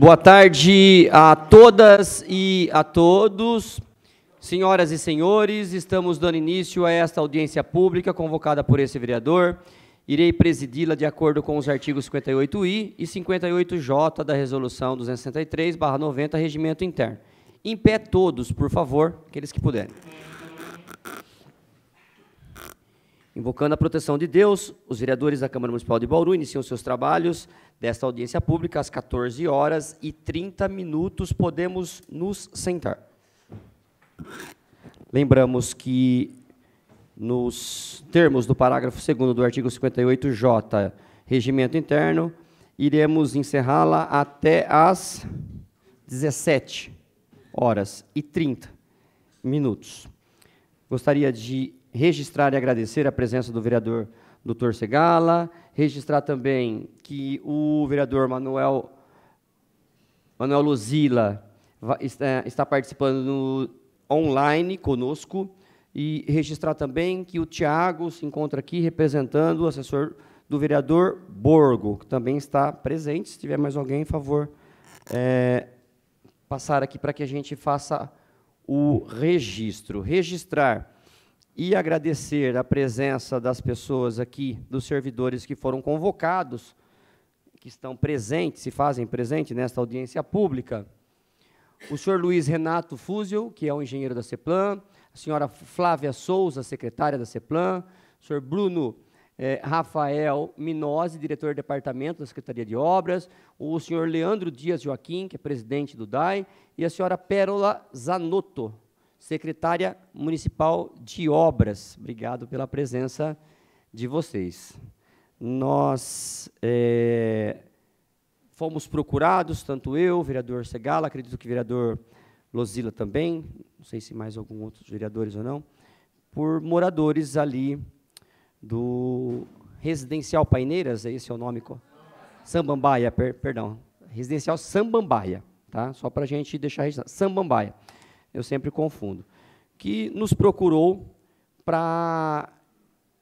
Boa tarde a todas e a todos. Senhoras e senhores, estamos dando início a esta audiência pública convocada por esse vereador. Irei presidi-la de acordo com os artigos 58-I e 58-J da Resolução 263-90, Regimento Interno. Em pé todos, por favor, aqueles que puderem. Invocando a proteção de Deus, os vereadores da Câmara Municipal de Bauru iniciam seus trabalhos desta audiência pública às 14 horas e 30 minutos. Podemos nos sentar. Lembramos que, nos termos do parágrafo 2 do artigo 58J, Regimento Interno, iremos encerrá-la até às 17 horas e 30 minutos. Gostaria de registrar e agradecer a presença do vereador Dr. Segala, registrar também que o vereador Manuel, Manuel Luzila eh, está, participando no, online conosco e registrar também que o Tiago se encontra aqui representando o assessor do vereador Borgo, que também está presente. Se tiver mais alguém, por favor, é, passar aqui para que a gente faça o registro. Registrar e agradecer a presença das pessoas aqui, dos servidores que foram convocados, que estão presentes, se fazem presente nesta audiência pública. O senhor Luiz Renato Fúzio, que é o engenheiro da CEPLAN, a senhora Flávia Souza, secretária da CEPLAN, o senhor Bruno eh, Rafael Minose, diretor do departamento da Secretaria de Obras, o senhor Leandro Dias Joaquim, que é presidente do DAI, e a senhora Pérola Zanotto, secretária municipal de obras. Obrigado pela presença de vocês. Nós é, fomos procurados, tanto eu, vereador Segala, acredito que o vereador Lozila também, não sei se mais algum outro vereadores ou não, por moradores ali do Residencial Paineiras, é esse é o nome? Sambambaia, per, perdão. Residencial Sambambaia, tá? Só para a gente deixar registrado. Sambambaia eu sempre confundo, que nos procurou para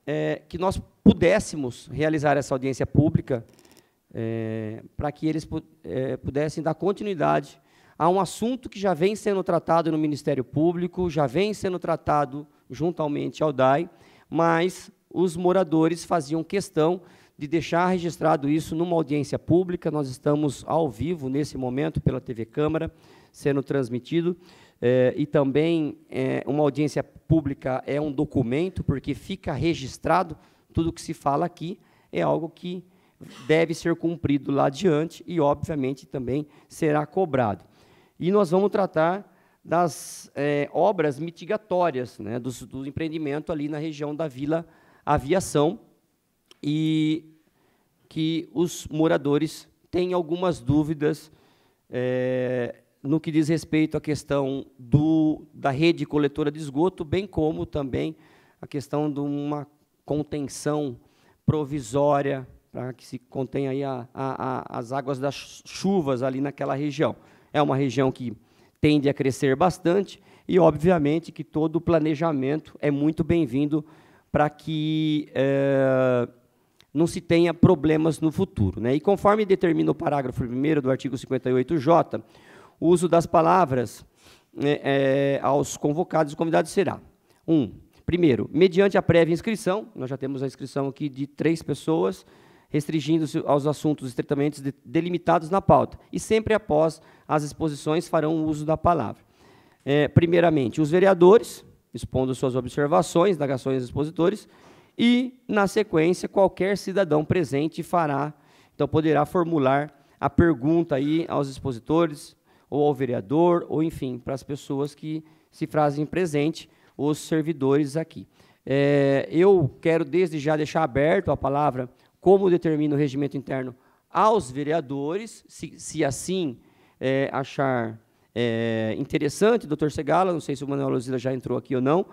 é, que nós pudéssemos realizar essa audiência pública é, para que eles é, pudessem dar continuidade a um assunto que já vem sendo tratado no Ministério Público, já vem sendo tratado juntamente ao DAI, mas os moradores faziam questão de deixar registrado isso numa audiência pública. Nós estamos ao vivo nesse momento pela TV Câmara, sendo transmitido. É, e também é, uma audiência pública é um documento, porque fica registrado tudo que se fala aqui, é algo que deve ser cumprido lá adiante e, obviamente, também será cobrado. E nós vamos tratar das é, obras mitigatórias né, do, do, empreendimento ali na região da Vila Aviação e que os moradores têm algumas dúvidas é, no que diz respeito à questão do, da rede coletora de esgoto, bem como também a questão de uma contenção provisória para que se contenha aí a, a, a, as águas das chuvas ali naquela região. É uma região que tende a crescer bastante e, obviamente, que todo o planejamento é muito bem-vindo para que é, não se tenha problemas no futuro. Né? E conforme determina o parágrafo 1 do artigo 58J, o uso das palavras é, é, aos convocados e convidados será: um, primeiro, mediante a prévia inscrição, nós já temos a inscrição aqui de três pessoas, restringindo-se aos assuntos estritamente de, delimitados na pauta, e sempre após as exposições farão uso da palavra. É, primeiramente, os vereadores, expondo suas observações, indagações dos expositores, e, na sequência, qualquer cidadão presente fará, então poderá formular a pergunta aí aos expositores, ou ao vereador, ou enfim, para as pessoas que se fazem presente, os servidores aqui. É, eu quero desde já deixar aberto a palavra como determina o regimento interno aos vereadores, se, se assim é, achar é, interessante, doutor Segala, não sei se o Manuel Luzila já entrou aqui ou não,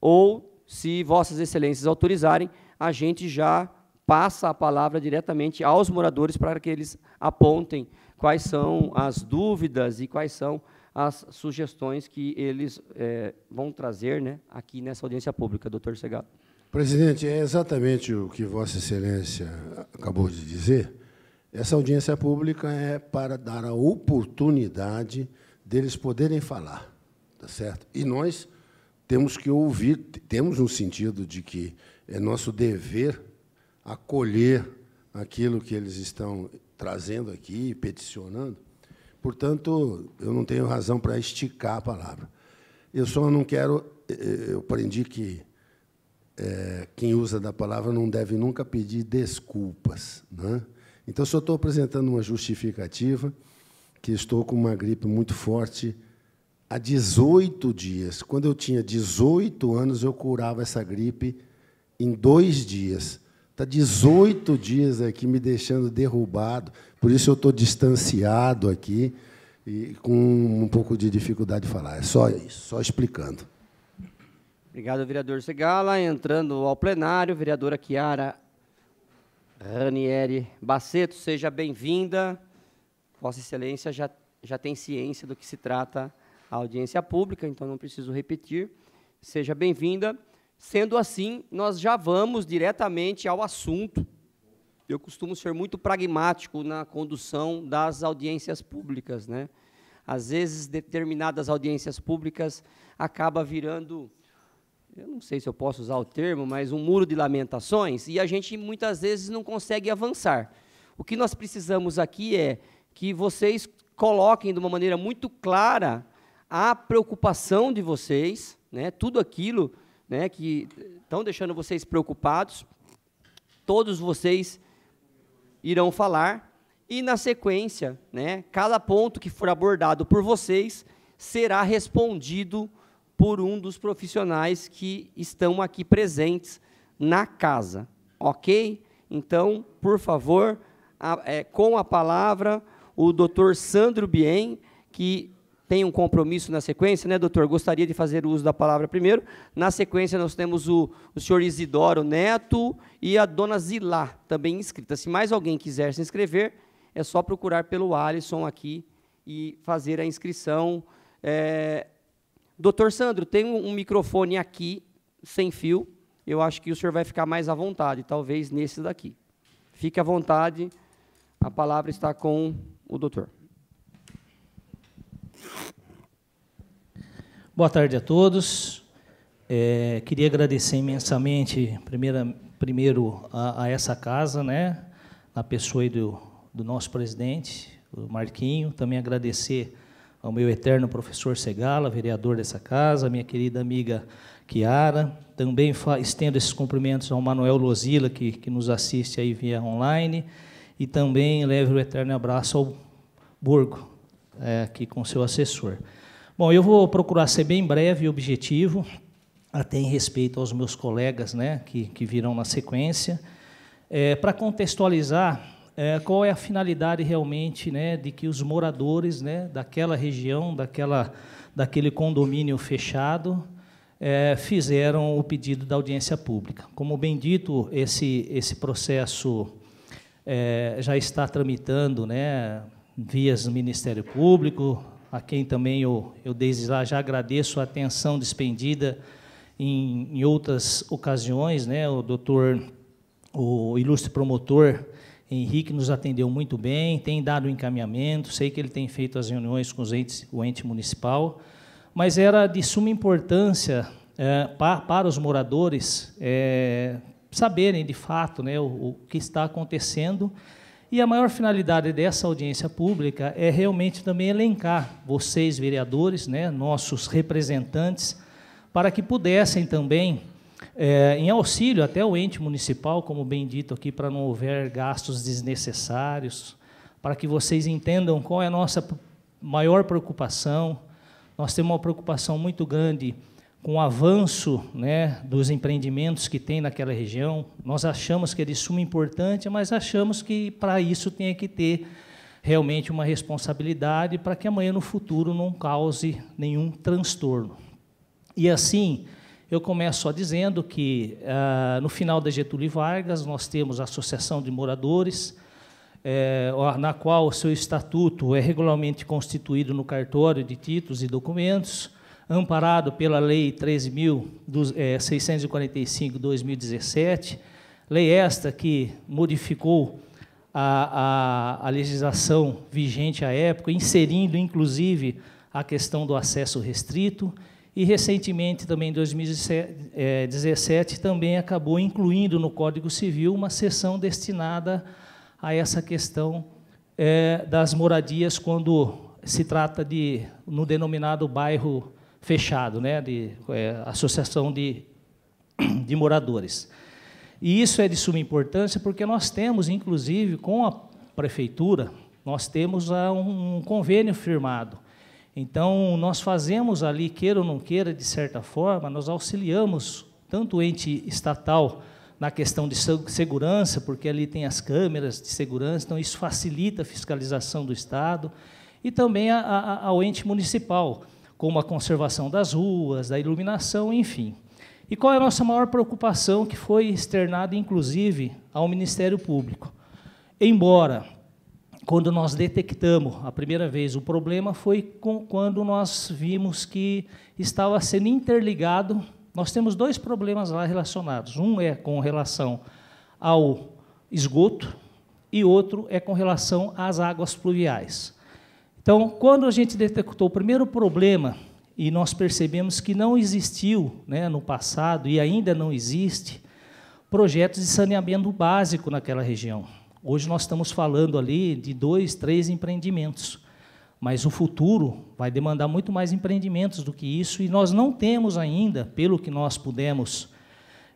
ou se vossas excelências autorizarem, a gente já passa a palavra diretamente aos moradores para que eles apontem quais são as dúvidas e quais são as sugestões que eles é, vão trazer né, aqui nessa audiência pública, doutor Segado. Presidente, é exatamente o que Vossa Excelência acabou de dizer. Essa audiência pública é para dar a oportunidade deles poderem falar, tá certo? E nós temos que ouvir, temos um sentido de que é nosso dever acolher aquilo que eles estão trazendo aqui, peticionando. Portanto, eu não tenho razão para esticar a palavra. Eu só não quero. Eh, eh, eu aprendi que é, quem usa da palavra não deve nunca pedir desculpas. Né? Então, só estou apresentando uma justificativa que estou com uma gripe muito forte há 18 dias. Quando eu tinha 18 anos, eu curava essa gripe em dois dias. Está 18 dias aqui me deixando derrubado, por isso eu estou distanciado aqui e com um pouco de dificuldade de falar. É só isso, só explicando. Obrigado, vereador Segala. Entrando ao plenário, vereadora Chiara Ranieri Baceto, seja bem-vinda. Vossa Excelência já, já tem ciência do que se trata a audiência pública, então não preciso repetir. Seja bem-vinda. Sendo assim, nós já vamos diretamente ao assunto. Eu costumo ser muito pragmático na condução das audiências públicas, né? Às vezes determinadas audiências públicas acaba virando eu não sei se eu posso usar o termo, mas um muro de lamentações, e a gente muitas vezes não consegue avançar. O que nós precisamos aqui é que vocês coloquem de uma maneira muito clara a preocupação de vocês, né, tudo aquilo né, que estão deixando vocês preocupados. Todos vocês irão falar e na sequência, né, cada ponto que for abordado por vocês será respondido por um dos profissionais que estão aqui presentes na casa, ok? Então, por favor, a, é, com a palavra o Dr. Sandro Bien, que tem um compromisso na sequência, né, doutor? Gostaria de fazer uso da palavra primeiro. Na sequência, nós temos o, o senhor Isidoro Neto e a dona Zilá, também inscrita. Se mais alguém quiser se inscrever, é só procurar pelo Alisson aqui e fazer a inscrição. É... Doutor Sandro, tem um microfone aqui, sem fio. Eu acho que o senhor vai ficar mais à vontade, talvez nesse daqui. Fique à vontade, a palavra está com o doutor. Boa tarde a todos. É, queria agradecer imensamente, primeira, primeiro, a, a, essa casa, né, na pessoa do, do nosso presidente, o Marquinho. Também agradecer ao meu eterno professor Segala, vereador dessa casa, minha querida amiga Kiara. Também estendo esses cumprimentos ao Manuel Lozila, que, que nos assiste aí via online. E também leve o eterno abraço ao Burgo, é, aqui com seu assessor. Bom, eu vou procurar ser bem breve e objetivo, até em respeito aos meus colegas né, que, que virão na sequência, é, para contextualizar é, qual é a finalidade realmente né, de que os moradores né, daquela região, daquela, daquele condomínio fechado, é, fizeram o pedido da audiência pública. Como bem dito, esse, esse processo é, já está tramitando né, vias Ministério Público, a quem também eu, eu desde lá já agradeço a atenção despendida em, em outras ocasiões, né? O doutor, o ilustre promotor Henrique nos atendeu muito bem, tem dado encaminhamento, sei que ele tem feito as reuniões com os entes, o ente municipal, mas era de suma importância é, para, para os moradores é, saberem de fato né, o, o que está acontecendo e a maior finalidade dessa audiência pública é realmente também elencar vocês, vereadores, né, nossos representantes, para que pudessem também, é, em auxílio até o ente municipal, como bem dito aqui, para não houver gastos desnecessários, para que vocês entendam qual é a nossa maior preocupação. Nós temos uma preocupação muito grande com o avanço né, dos empreendimentos que tem naquela região, nós achamos que é de suma importância, mas achamos que para isso tem que ter realmente uma responsabilidade para que amanhã no futuro não cause nenhum transtorno. E assim, eu começo só dizendo que ah, no final da Getúlio Vargas nós temos a Associação de Moradores, é, na qual o seu estatuto é regularmente constituído no cartório de títulos e documentos, amparado pela Lei 13.645-2017, eh, lei esta que modificou a, a, a, legislação vigente à época, inserindo inclusive a questão do acesso restrito, e recentemente, também em 2017, eh, também acabou incluindo no Código Civil uma seção destinada a essa questão é, das moradias quando se trata de, no denominado bairro fechado, né, de é, associação de, de moradores. E isso é de suma importância porque nós temos, inclusive, com a prefeitura, nós temos ah, um convênio firmado. Então, nós fazemos ali, queira ou não queira, de certa forma, nós auxiliamos tanto o ente estatal na questão de segurança, porque ali tem as câmeras de segurança, então isso facilita a fiscalização do Estado, e também ao ente municipal como a conservação das ruas, da iluminação, enfim. E qual é a nossa maior preocupação, que foi externada, inclusive, ao Ministério Público? Embora, quando nós detectamos a primeira vez o problema, foi com, quando nós vimos que estava sendo interligado. Nós temos dois problemas lá relacionados. Um é com relação ao esgoto e outro é com relação às águas pluviais. Então, quando a gente detectou o primeiro problema e nós percebemos que não existiu né, no passado e ainda não existe projetos de saneamento básico naquela região. Hoje nós estamos falando ali de dois, três empreendimentos, mas o futuro vai demandar muito mais empreendimentos do que isso e nós não temos ainda, pelo que nós pudemos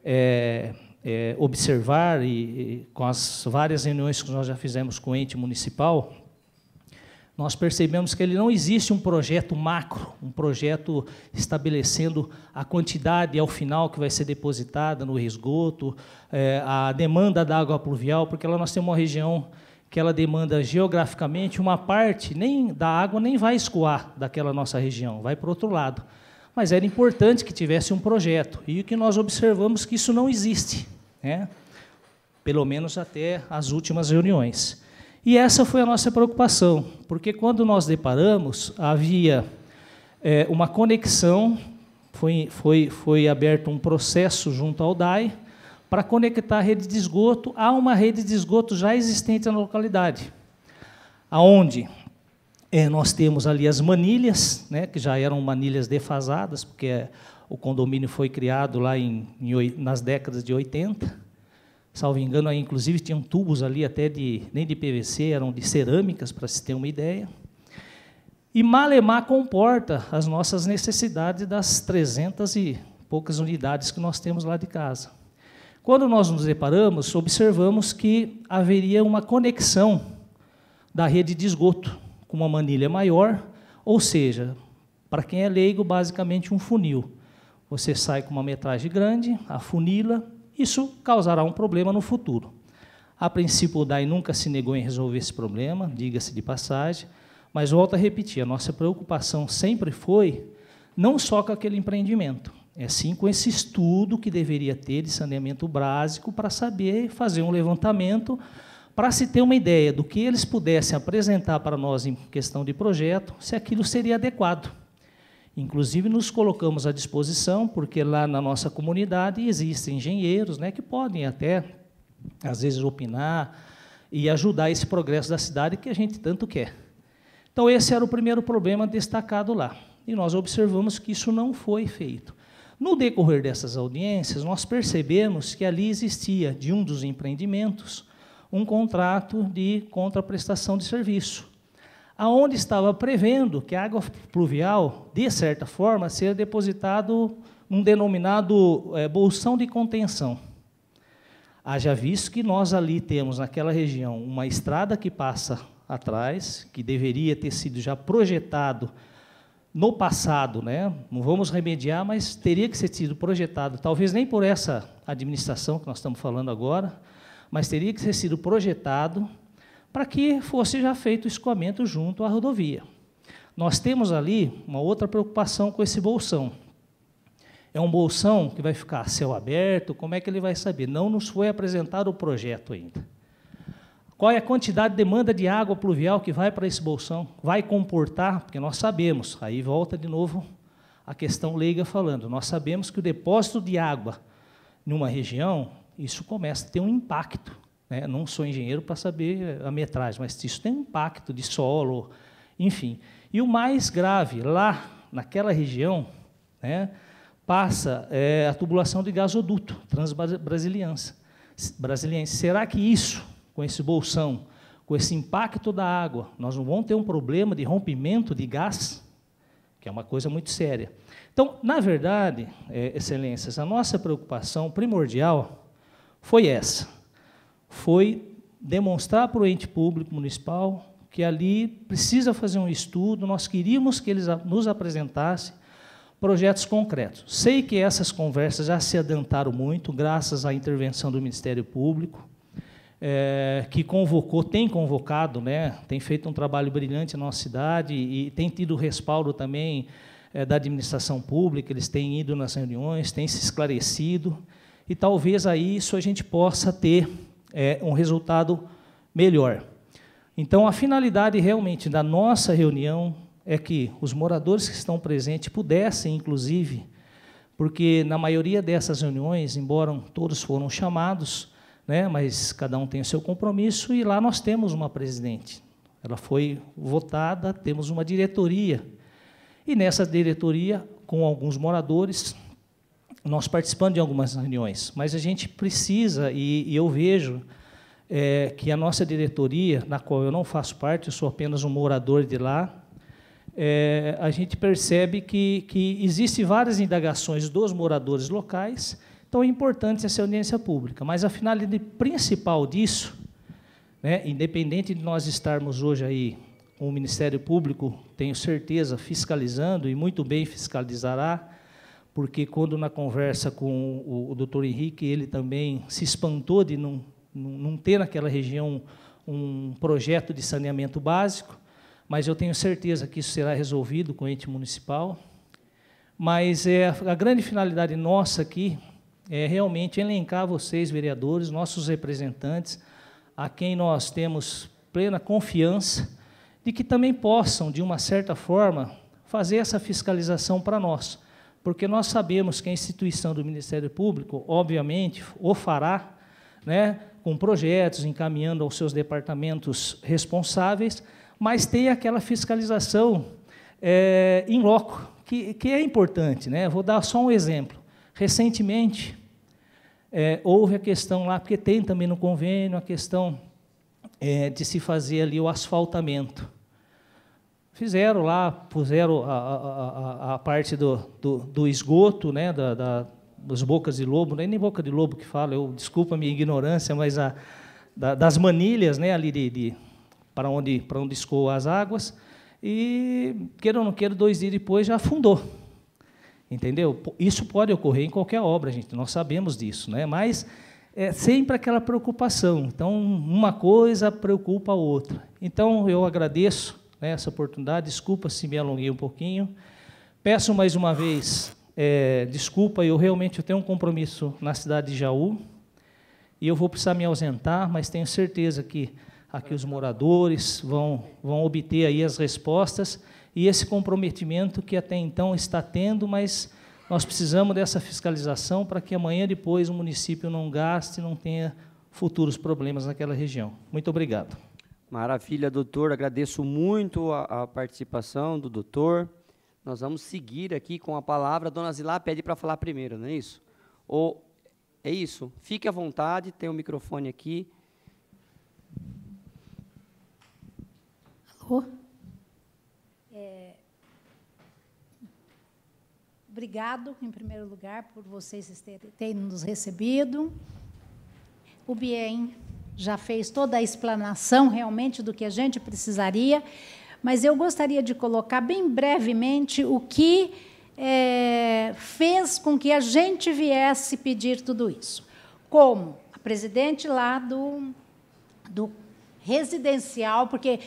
é, é, observar e, e, com as várias reuniões que nós já fizemos com o ente municipal, nós percebemos que ele não existe um projeto macro, um projeto estabelecendo a quantidade ao final que vai ser depositada no esgoto, é, a demanda da água pluvial, porque lá nós temos uma região que ela demanda geograficamente uma parte nem da água nem vai escoar daquela nossa região, vai para outro lado. Mas era importante que tivesse um projeto e o que nós observamos que isso não existe, né? pelo menos até as últimas reuniões. E essa foi a nossa preocupação, porque quando nós deparamos, havia é, uma conexão, foi, foi, foi aberto um processo junto ao DAE para conectar a rede de esgoto a uma rede de esgoto já existente na localidade, aonde é, nós temos ali as manilhas, né, que já eram manilhas defasadas, porque o condomínio foi criado lá em, em nas décadas de 80, salvo engano, aí, inclusive tinham tubos ali até de nem de PVC, eram de cerâmicas, para se ter uma ideia. E Malemar comporta as nossas necessidades das 300 e poucas unidades que nós temos lá de casa. Quando nós nos deparamos, observamos que haveria uma conexão da rede de esgoto com uma manilha maior, ou seja, para quem é leigo, basicamente um funil. Você sai com uma metragem grande, afunila, isso causará um problema no futuro. A princípio, o DAI nunca se negou em resolver esse problema, diga-se de passagem, mas volto a repetir: a nossa preocupação sempre foi não só com aquele empreendimento, é sim com esse estudo que deveria ter de saneamento básico para saber fazer um levantamento para se ter uma ideia do que eles pudessem apresentar para nós em questão de projeto, se aquilo seria adequado. Inclusive, nos colocamos à disposição, porque lá na nossa comunidade existem engenheiros né, que podem até, às vezes, opinar e ajudar esse progresso da cidade que a gente tanto quer. Então, esse era o primeiro problema destacado lá. E nós observamos que isso não foi feito. No decorrer dessas audiências, nós percebemos que ali existia, de um dos empreendimentos, um contrato de contraprestação de serviço aonde estava prevendo que a água pluvial, de certa forma, seria depositado num denominado é, bolsão de contenção. Haja visto que nós ali temos naquela região uma estrada que passa atrás, que deveria ter sido já projetado no passado, né? não vamos remediar, mas teria que ser sido projetado, talvez nem por essa administração que nós estamos falando agora, mas teria que ser sido projetado para que fosse já feito o escoamento junto à rodovia. Nós temos ali uma outra preocupação com esse bolsão. É um bolsão que vai ficar céu aberto, como é que ele vai saber? Não nos foi apresentado o projeto ainda. Qual é a quantidade de demanda de água pluvial que vai para esse bolsão? Vai comportar, porque nós sabemos, aí volta de novo a questão leiga falando, nós sabemos que o depósito de água numa região, isso começa a ter um impacto né? Não sou engenheiro para saber a metragem, mas isso tem um impacto de solo, enfim. E o mais grave, lá naquela região, né, passa é, a tubulação de gasoduto, transbrasiliense. Será que isso, com esse bolsão, com esse impacto da água, nós não vamos ter um problema de rompimento de gás? Que é uma coisa muito séria. Então, na verdade, é, excelências, a nossa preocupação primordial foi essa foi demonstrar para o ente público municipal que ali precisa fazer um estudo, nós queríamos que eles nos apresentassem projetos concretos. Sei que essas conversas já se adiantaram muito, graças à intervenção do Ministério Público, é, que convocou, tem convocado, né, tem feito um trabalho brilhante na nossa cidade e tem tido respaldo também é, da administração pública, eles têm ido nas reuniões, têm se esclarecido, e talvez aí isso a gente possa ter é, um resultado melhor. Então, a finalidade realmente da nossa reunião é que os moradores que estão presentes pudessem, inclusive, porque na maioria dessas reuniões, embora todos foram chamados, né, mas cada um tem o seu compromisso, e lá nós temos uma presidente. Ela foi votada, temos uma diretoria. E nessa diretoria, com alguns moradores, nós participando de algumas reuniões, mas a gente precisa, e, e eu vejo é, que a nossa diretoria, na qual eu não faço parte, eu sou apenas um morador de lá, é, a gente percebe que, que existem várias indagações dos moradores locais, então é importante essa audiência pública. Mas a finalidade principal disso, né, independente de nós estarmos hoje aí o Ministério Público, tenho certeza, fiscalizando e muito bem fiscalizará, porque quando na conversa com o, o doutor Henrique, ele também se espantou de não, não, não ter naquela região um projeto de saneamento básico, mas eu tenho certeza que isso será resolvido com o ente municipal. Mas é, a grande finalidade nossa aqui é realmente elencar vocês, vereadores, nossos representantes, a quem nós temos plena confiança de que também possam, de uma certa forma, fazer essa fiscalização para nós porque nós sabemos que a instituição do Ministério Público, obviamente, o fará, né, com projetos, encaminhando aos seus departamentos responsáveis, mas tem aquela fiscalização é, loco, que, que é importante. Né? Vou dar só um exemplo. Recentemente, é, houve a questão lá, porque tem também no convênio a questão é, de se fazer ali o asfaltamento. Fizeram lá, puseram a, a, a, a parte do, do, do, esgoto, né, da, da, das bocas de lobo, nem boca de lobo que fala, eu, desculpa a minha ignorância, mas a, da, das manilhas né, ali de, de para onde, para onde escoam as águas, e, queira ou não queira, dois dias depois já afundou. Entendeu? Isso pode ocorrer em qualquer obra, gente, nós sabemos disso, né? mas é sempre aquela preocupação. Então, uma coisa preocupa a outra. Então, eu agradeço né, essa oportunidade. Desculpa se me alonguei um pouquinho. Peço mais uma vez é, desculpa, eu realmente tenho um compromisso na cidade de Jaú e eu vou precisar me ausentar, mas tenho certeza que aqui os moradores vão, vão obter aí as respostas e esse comprometimento que até então está tendo, mas nós precisamos dessa fiscalização para que amanhã depois o município não gaste, não tenha futuros problemas naquela região. Muito obrigado. Maravilha, doutor. Agradeço muito a, a, participação do doutor. Nós vamos seguir aqui com a palavra. Dona Zilá pede para falar primeiro, não é isso? Ou é isso? Fique à vontade, tem o um microfone aqui. Alô? É... Obrigado, em primeiro lugar, por vocês terem nos recebido. O bem já fez toda a explanação realmente do que a gente precisaria, mas eu gostaria de colocar bem brevemente o que é, fez com que a gente viesse pedir tudo isso. Como a presidente lá do, do residencial, porque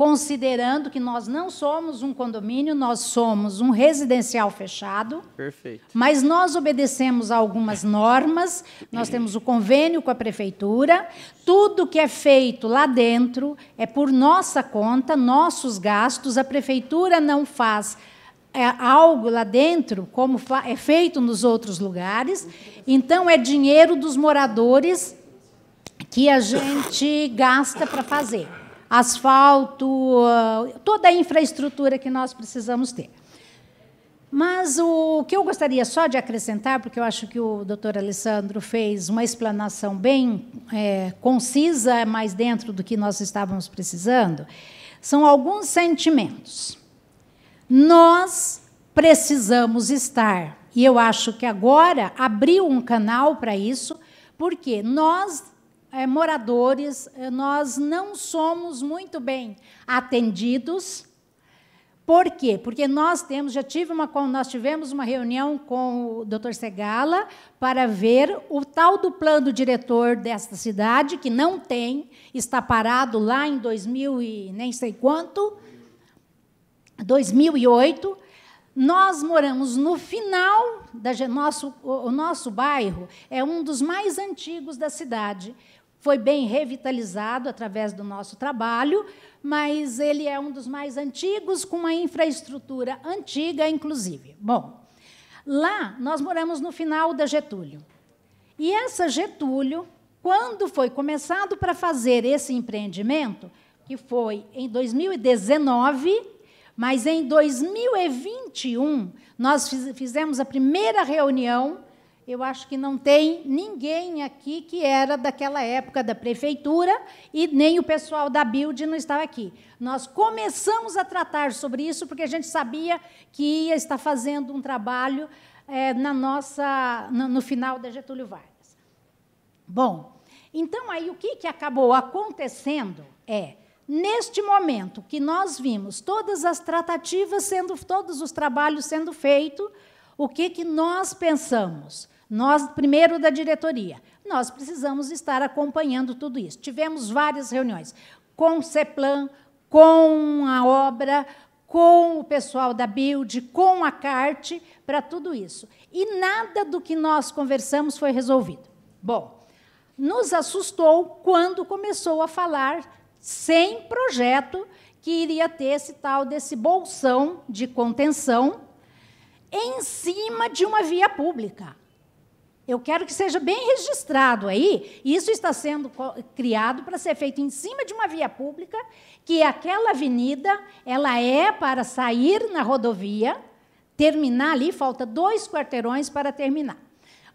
considerando que nós não somos um condomínio, nós somos um residencial fechado. Perfeito. Mas nós obedecemos a algumas normas, nós temos o convênio com a prefeitura, tudo que é feito lá dentro é por nossa conta, nossos gastos, a prefeitura não faz é algo lá dentro, como é feito nos outros lugares. Então, é dinheiro dos moradores que a gente gasta para fazer asfalto, ah, toda a infraestrutura que nós precisamos ter. Mas o que eu gostaria só de acrescentar, porque eu acho que o doutor Alessandro fez uma explanação bem é, concisa, mais dentro do que nós estávamos precisando, são alguns sentimentos. Nós precisamos estar, e eu acho que agora abriu um canal para isso, porque nós é, moradores, eh, nós não somos muito bem atendidos. Por quê? Porque nós temos, já tive uma, nós tivemos uma reunião com o Dr. Segala para ver o tal do plano diretor desta cidade, que não tem, está parado lá em 2000 e nem sei quanto, 2008. Nós moramos no final da nosso o nosso bairro é um dos mais antigos da cidade foi bem revitalizado através do nosso trabalho, mas ele é um dos mais antigos, com uma infraestrutura antiga, inclusive. Bom, lá nós moramos no final da Getúlio. E essa Getúlio, quando foi começado para fazer esse empreendimento, que foi em 2019, mas em 2021 nós fizemos a primeira reunião eu acho que não tem ninguém aqui que era daquela época da prefeitura e nem o pessoal da Build não estava aqui. Nós começamos a tratar sobre isso porque a gente sabia que ia estar fazendo um trabalho é, na nossa no, no, final da Getúlio Vargas. Bom, então aí o que, que acabou acontecendo é neste momento que nós vimos todas as tratativas sendo todos os trabalhos sendo feitos, o que que nós pensamos? Nós, primeiro da diretoria, nós precisamos estar acompanhando tudo isso. Tivemos várias reuniões com o CEPLAN, com a obra, com o pessoal da Build, com a CART, para tudo isso. E nada do que nós conversamos foi resolvido. Bom, nos assustou quando começou a falar sem projeto que iria ter esse tal desse bolsão de contenção em cima de uma via pública. Eu quero que seja bem registrado aí. Isso está sendo criado para ser feito em cima de uma via pública, que aquela avenida ela é para sair na rodovia, terminar ali, falta dois quarteirões para terminar.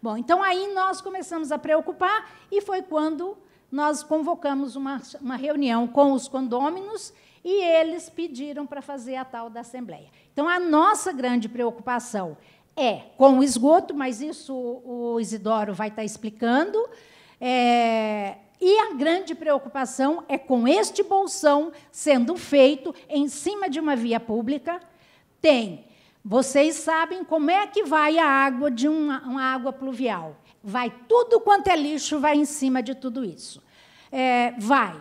Bom, então aí nós começamos a preocupar e foi quando nós convocamos uma, uma reunião com os condôminos e eles pediram para fazer a tal da Assembleia. Então, a nossa grande preocupação é, com o esgoto, mas isso o Isidoro vai estar tá explicando. É, e a grande preocupação é com este bolsão sendo feito em cima de uma via pública. Tem. Vocês sabem como é que vai a água de uma, uma água pluvial. Vai tudo quanto é lixo, vai em cima de tudo isso. É, vai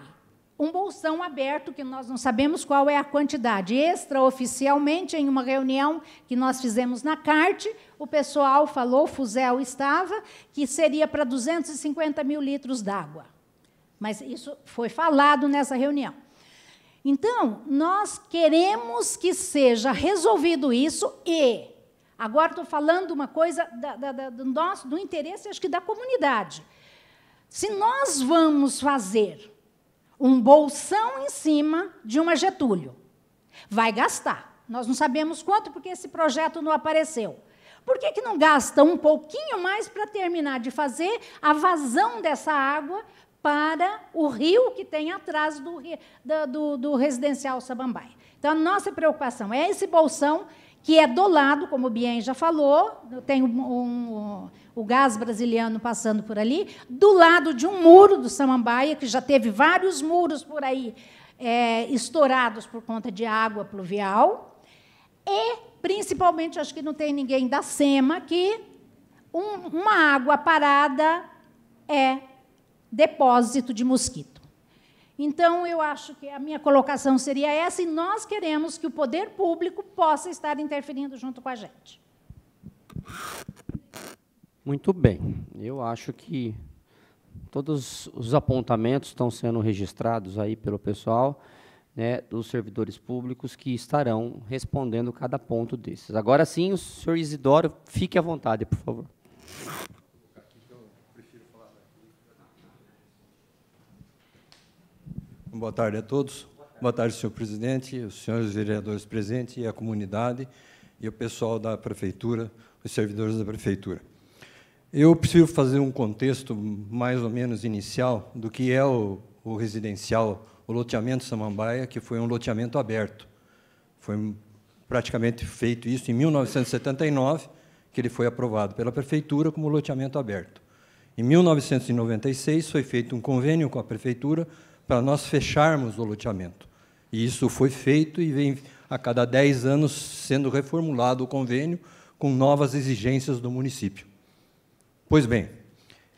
um bolsão aberto, que nós não sabemos qual é a quantidade. Extraoficialmente, em uma reunião que nós fizemos na CART, o pessoal falou, o Fuzel estava, que seria para 250 mil litros d'água. Mas isso foi falado nessa reunião. Então, nós queremos que seja resolvido isso e. Agora estou falando uma coisa da, da, da, do nosso, do interesse, acho que da comunidade. Se nós vamos fazer um bolsão em cima de uma Getúlio. Vai gastar. Nós não sabemos quanto, porque esse projeto não apareceu. Por que, que não gasta um pouquinho mais para terminar de fazer a vazão dessa água para o rio que tem atrás do, do, do residencial Sabambai? Então, a nossa preocupação é esse bolsão que é do lado, como o Bien já falou, tem um, um o gás brasiliano passando por ali, do lado de um muro do Samambaia, que já teve vários muros por aí é, estourados por conta de água pluvial, e, principalmente, acho que não tem ninguém da SEMA, que um, uma água parada é depósito de mosquito. Então, eu acho que a minha colocação seria essa, e nós queremos que o poder público possa estar interferindo junto com a gente. Muito bem. Eu acho que todos os apontamentos estão sendo registrados aí pelo pessoal, né, dos servidores públicos que estarão respondendo cada ponto desses. Agora sim, o senhor Isidoro, fique à vontade, por favor. Boa tarde a todos. Boa tarde, senhor presidente, os senhores vereadores presentes e a comunidade e o pessoal da prefeitura, os servidores da prefeitura. Eu preciso fazer um contexto mais ou menos inicial do que é o, o residencial, o loteamento Samambaia, que foi um loteamento aberto. Foi praticamente feito isso em 1979, que ele foi aprovado pela prefeitura como loteamento aberto. Em 1996 foi feito um convênio com a prefeitura para nós fecharmos o loteamento. E isso foi feito e vem a cada 10 anos sendo reformulado o convênio com novas exigências do município. Pois bem,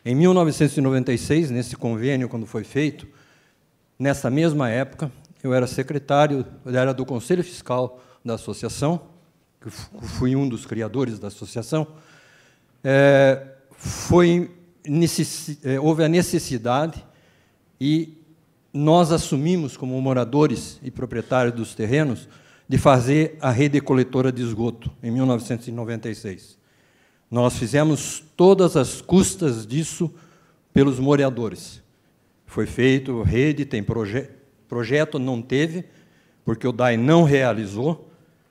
em 1996, nesse convênio, quando foi feito, nessa mesma época, eu era secretário, eu era do Conselho Fiscal da associação, que fui um dos criadores da associação, é, foi, necess, é, eh, houve a necessidade e nós assumimos, como moradores e proprietários dos terrenos, de fazer a rede coletora de esgoto, em 1996. Nós fizemos todas as custas disso pelos moradores. Foi feito rede, tem proje projeto, não teve, porque o DAI não realizou.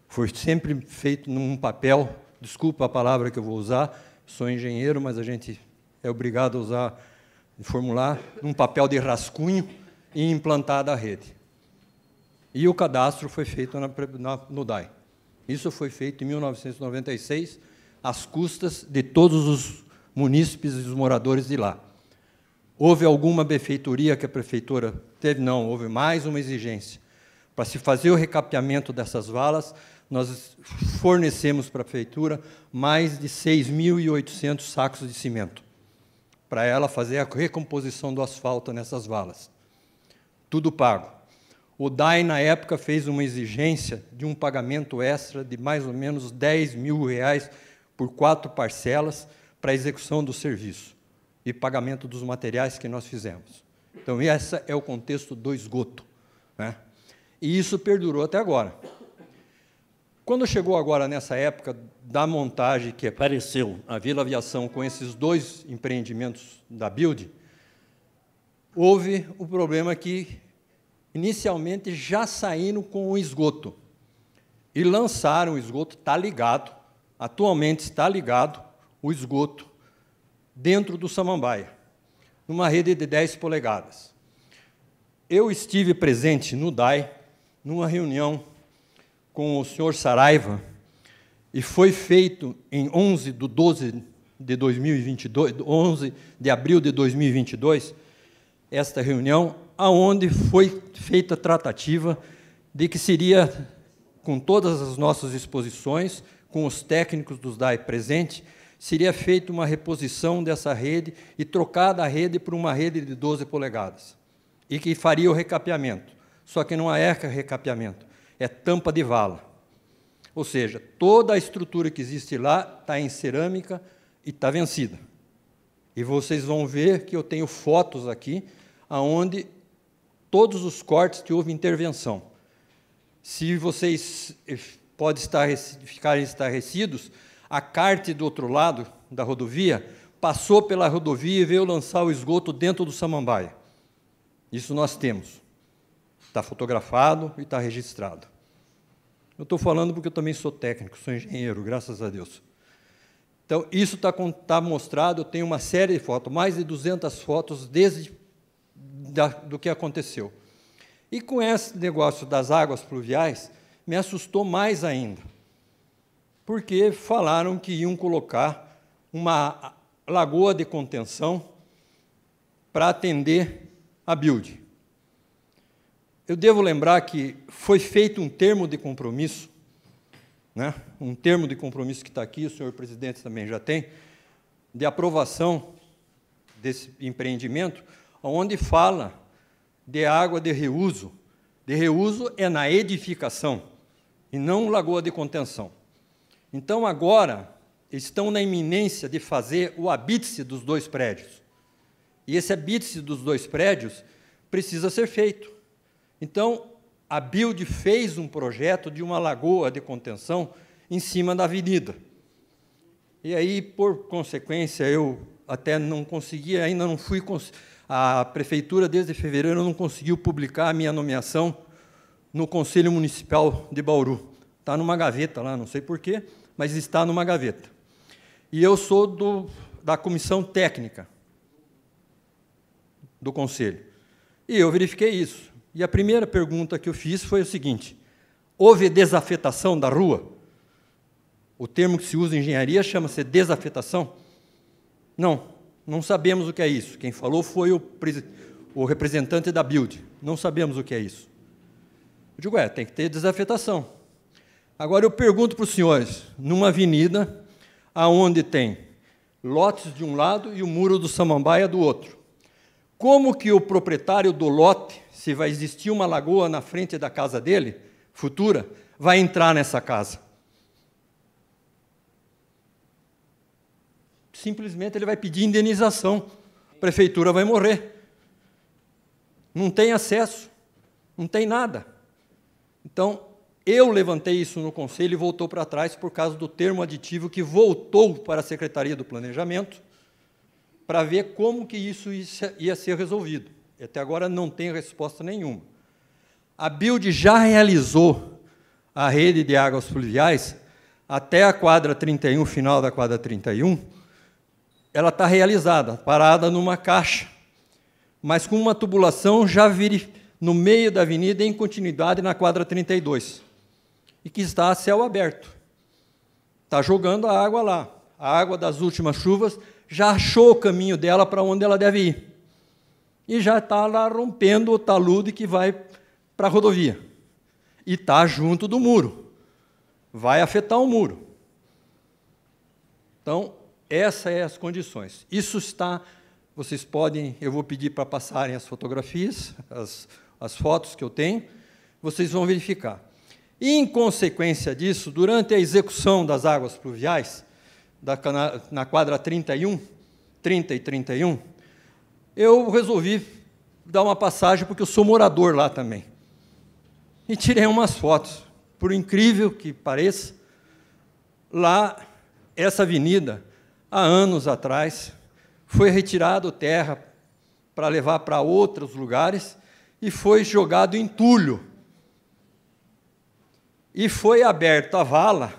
Foi sempre feito num papel, desculpa a palavra que eu vou usar, sou engenheiro, mas a gente é obrigado a usar, formular, num papel de rascunho e implantada a rede. E o cadastro foi feito na, na, no DAI. Isso foi feito em 1996 às custas de todos os munícipes e os moradores de lá. Houve alguma benfeitoria que a prefeitura teve? Não, houve mais uma exigência. Para se fazer o recapeamento dessas valas, nós fornecemos para a prefeitura mais de 6.800 sacos de cimento para ela fazer a recomposição do asfalto nessas valas. Tudo pago. O DAE, na época, fez uma exigência de um pagamento extra de mais ou menos 10 mil reais por quatro parcelas para execução do serviço e pagamento dos materiais que nós fizemos. Então, esse é o contexto do esgoto. Né? E isso perdurou até agora. Quando chegou agora nessa época da montagem que apareceu a Vila Aviação com esses dois empreendimentos da Build, houve o problema que inicialmente já saíram com o esgoto e lançaram o esgoto, está ligado, atualmente está ligado o esgoto dentro do Samambaia, numa rede de 10 polegadas. Eu estive presente no DAI, numa reunião com o senhor Saraiva, e foi feito em 11 de 12 de 2022, 11 de abril de 2022, esta reunião, aonde foi feita a tratativa de que seria, com todas as nossas exposições, com os técnicos dos DAE presente, seria feita uma reposição dessa rede e trocada a rede por uma rede de 12 polegadas, e que faria o recapeamento. Só que não é recapeamento, é tampa de vala. Ou seja, toda a estrutura que existe lá está em cerâmica e está vencida. E vocês vão ver que eu tenho fotos aqui aonde todos os cortes que houve intervenção. Se vocês eh, pode estar, ficar estarrecidos, a carte do outro lado da rodovia passou pela rodovia e veio lançar o esgoto dentro do Samambaia. Isso nós temos. Está fotografado e está registrado. Eu estou falando porque eu também sou técnico, sou engenheiro, graças a Deus. Então, isso está tá mostrado, eu tenho uma série de fotos, mais de 200 fotos desde da, do que aconteceu. E com esse negócio das águas pluviais, me assustou mais ainda, porque falaram que iam colocar uma lagoa de contenção para atender a build. Eu devo lembrar que foi feito um termo de compromisso, né? um termo de compromisso que está aqui, o senhor presidente também já tem, de aprovação desse empreendimento, onde fala de água de reuso. De reuso é na edificação e não lagoa de contenção. Então, agora, estão na iminência de fazer o habite dos dois prédios. E esse habite dos dois prédios precisa ser feito. Então, a Build fez um projeto de uma lagoa de contenção em cima da avenida. E aí, por consequência, eu até não consegui, ainda não fui. A prefeitura, desde fevereiro, não conseguiu publicar a minha nomeação no Conselho Municipal de Bauru. Está numa gaveta lá, não sei porquê, mas está numa gaveta. E eu sou do, da comissão técnica do Conselho. E eu verifiquei isso. E a primeira pergunta que eu fiz foi o seguinte: houve desafetação da rua? O termo que se usa em engenharia chama-se desafetação? Não, não sabemos o que é isso. Quem falou foi o, o representante da Build. Não sabemos o que é isso. Eu digo, é, tem que ter desafetação. Agora eu pergunto para os senhores, numa avenida aonde tem lotes de um lado e o muro do Samambaia do outro, como que o proprietário do lote, se vai existir uma lagoa na frente da casa dele, futura, vai entrar nessa casa? Simplesmente ele vai pedir indenização. A prefeitura vai morrer. Não tem acesso, não tem nada. Então, eu levantei isso no conselho e voltou para trás por causa do termo aditivo que voltou para a Secretaria do Planejamento para ver como que isso ia ser resolvido. E até agora não tem resposta nenhuma. A Build já realizou a rede de águas fluviais até a quadra 31, final da quadra 31, ela está realizada, parada numa caixa, mas com uma tubulação já verificada no meio da avenida, em continuidade na quadra 32, e que está a céu aberto. Está jogando a água lá. A água das últimas chuvas já achou o caminho dela para onde ela deve ir. E já está lá rompendo o talude que vai para a rodovia. E está junto do muro. Vai afetar o muro. Então, essas são é as condições. Isso está. Vocês podem, eu vou pedir para passarem as fotografias, as, as fotos que eu tenho, vocês vão verificar. E, em consequência disso, durante a execução das águas pluviais, da, na, na quadra 31, 30 e 31, eu resolvi dar uma passagem, porque eu sou morador lá também. E tirei umas fotos. Por incrível que pareça, lá, essa avenida, há anos atrás, foi retirada terra para levar para outros lugares e foi jogado em entulho. E foi aberta a vala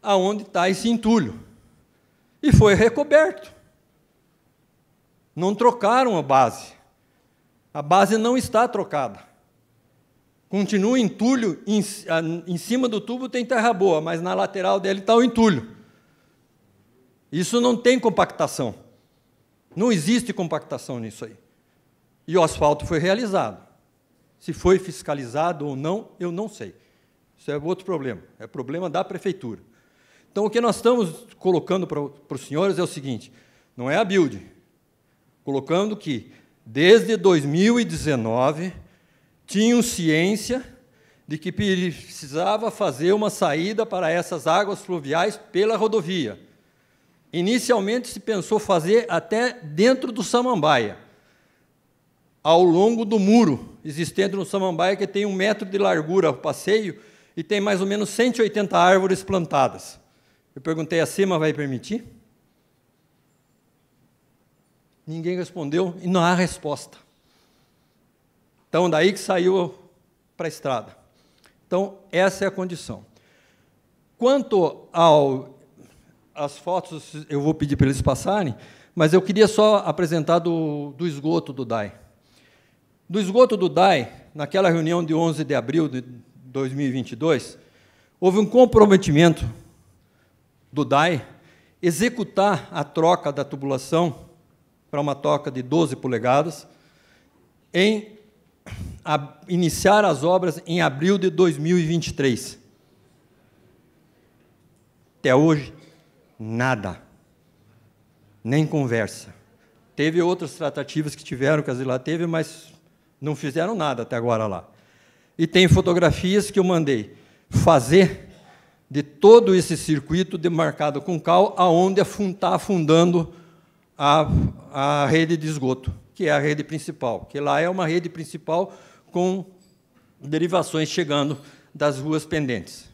aonde está esse entulho. E foi recoberto. Não trocaram a base. A base não está trocada. Continua entulho, em, em cima do tubo tem terra boa, mas na lateral dele está o entulho. Isso não tem compactação. Não existe compactação nisso aí. E o asfalto foi realizado. Se foi fiscalizado ou não, eu não sei. Isso é outro problema, é problema da prefeitura. Então, o que nós estamos colocando para, para os senhores é o seguinte: não é a build, colocando que desde 2019 tinham ciência de que precisava fazer uma saída para essas águas fluviais pela rodovia. Inicialmente se pensou fazer até dentro do Samambaia ao longo do muro, existente no Samambaia, que tem um metro de largura o passeio e tem mais ou menos 180 árvores plantadas. Eu perguntei, a CIMA vai permitir? Ninguém respondeu e não há resposta. Então, daí que saiu para a estrada. Então, essa é a condição. Quanto ao, às fotos, eu vou pedir para eles passarem, mas eu queria só apresentar do, do esgoto do DAI. Do esgoto do DAI, naquela reunião de 11 de abril de 2022, houve um comprometimento do DAI executar a troca da tubulação para uma toca de 12 polegadas em a, iniciar as obras em abril de 2023. Até hoje, nada. Nem conversa. Teve outras tratativas que tiveram, que a Zila teve, mas não fizeram nada até agora lá. E tem fotografias que eu mandei fazer de todo esse circuito demarcado com cal, aonde está afundando a, a rede de esgoto, que é a rede principal, que lá é uma rede principal com derivações chegando das ruas pendentes.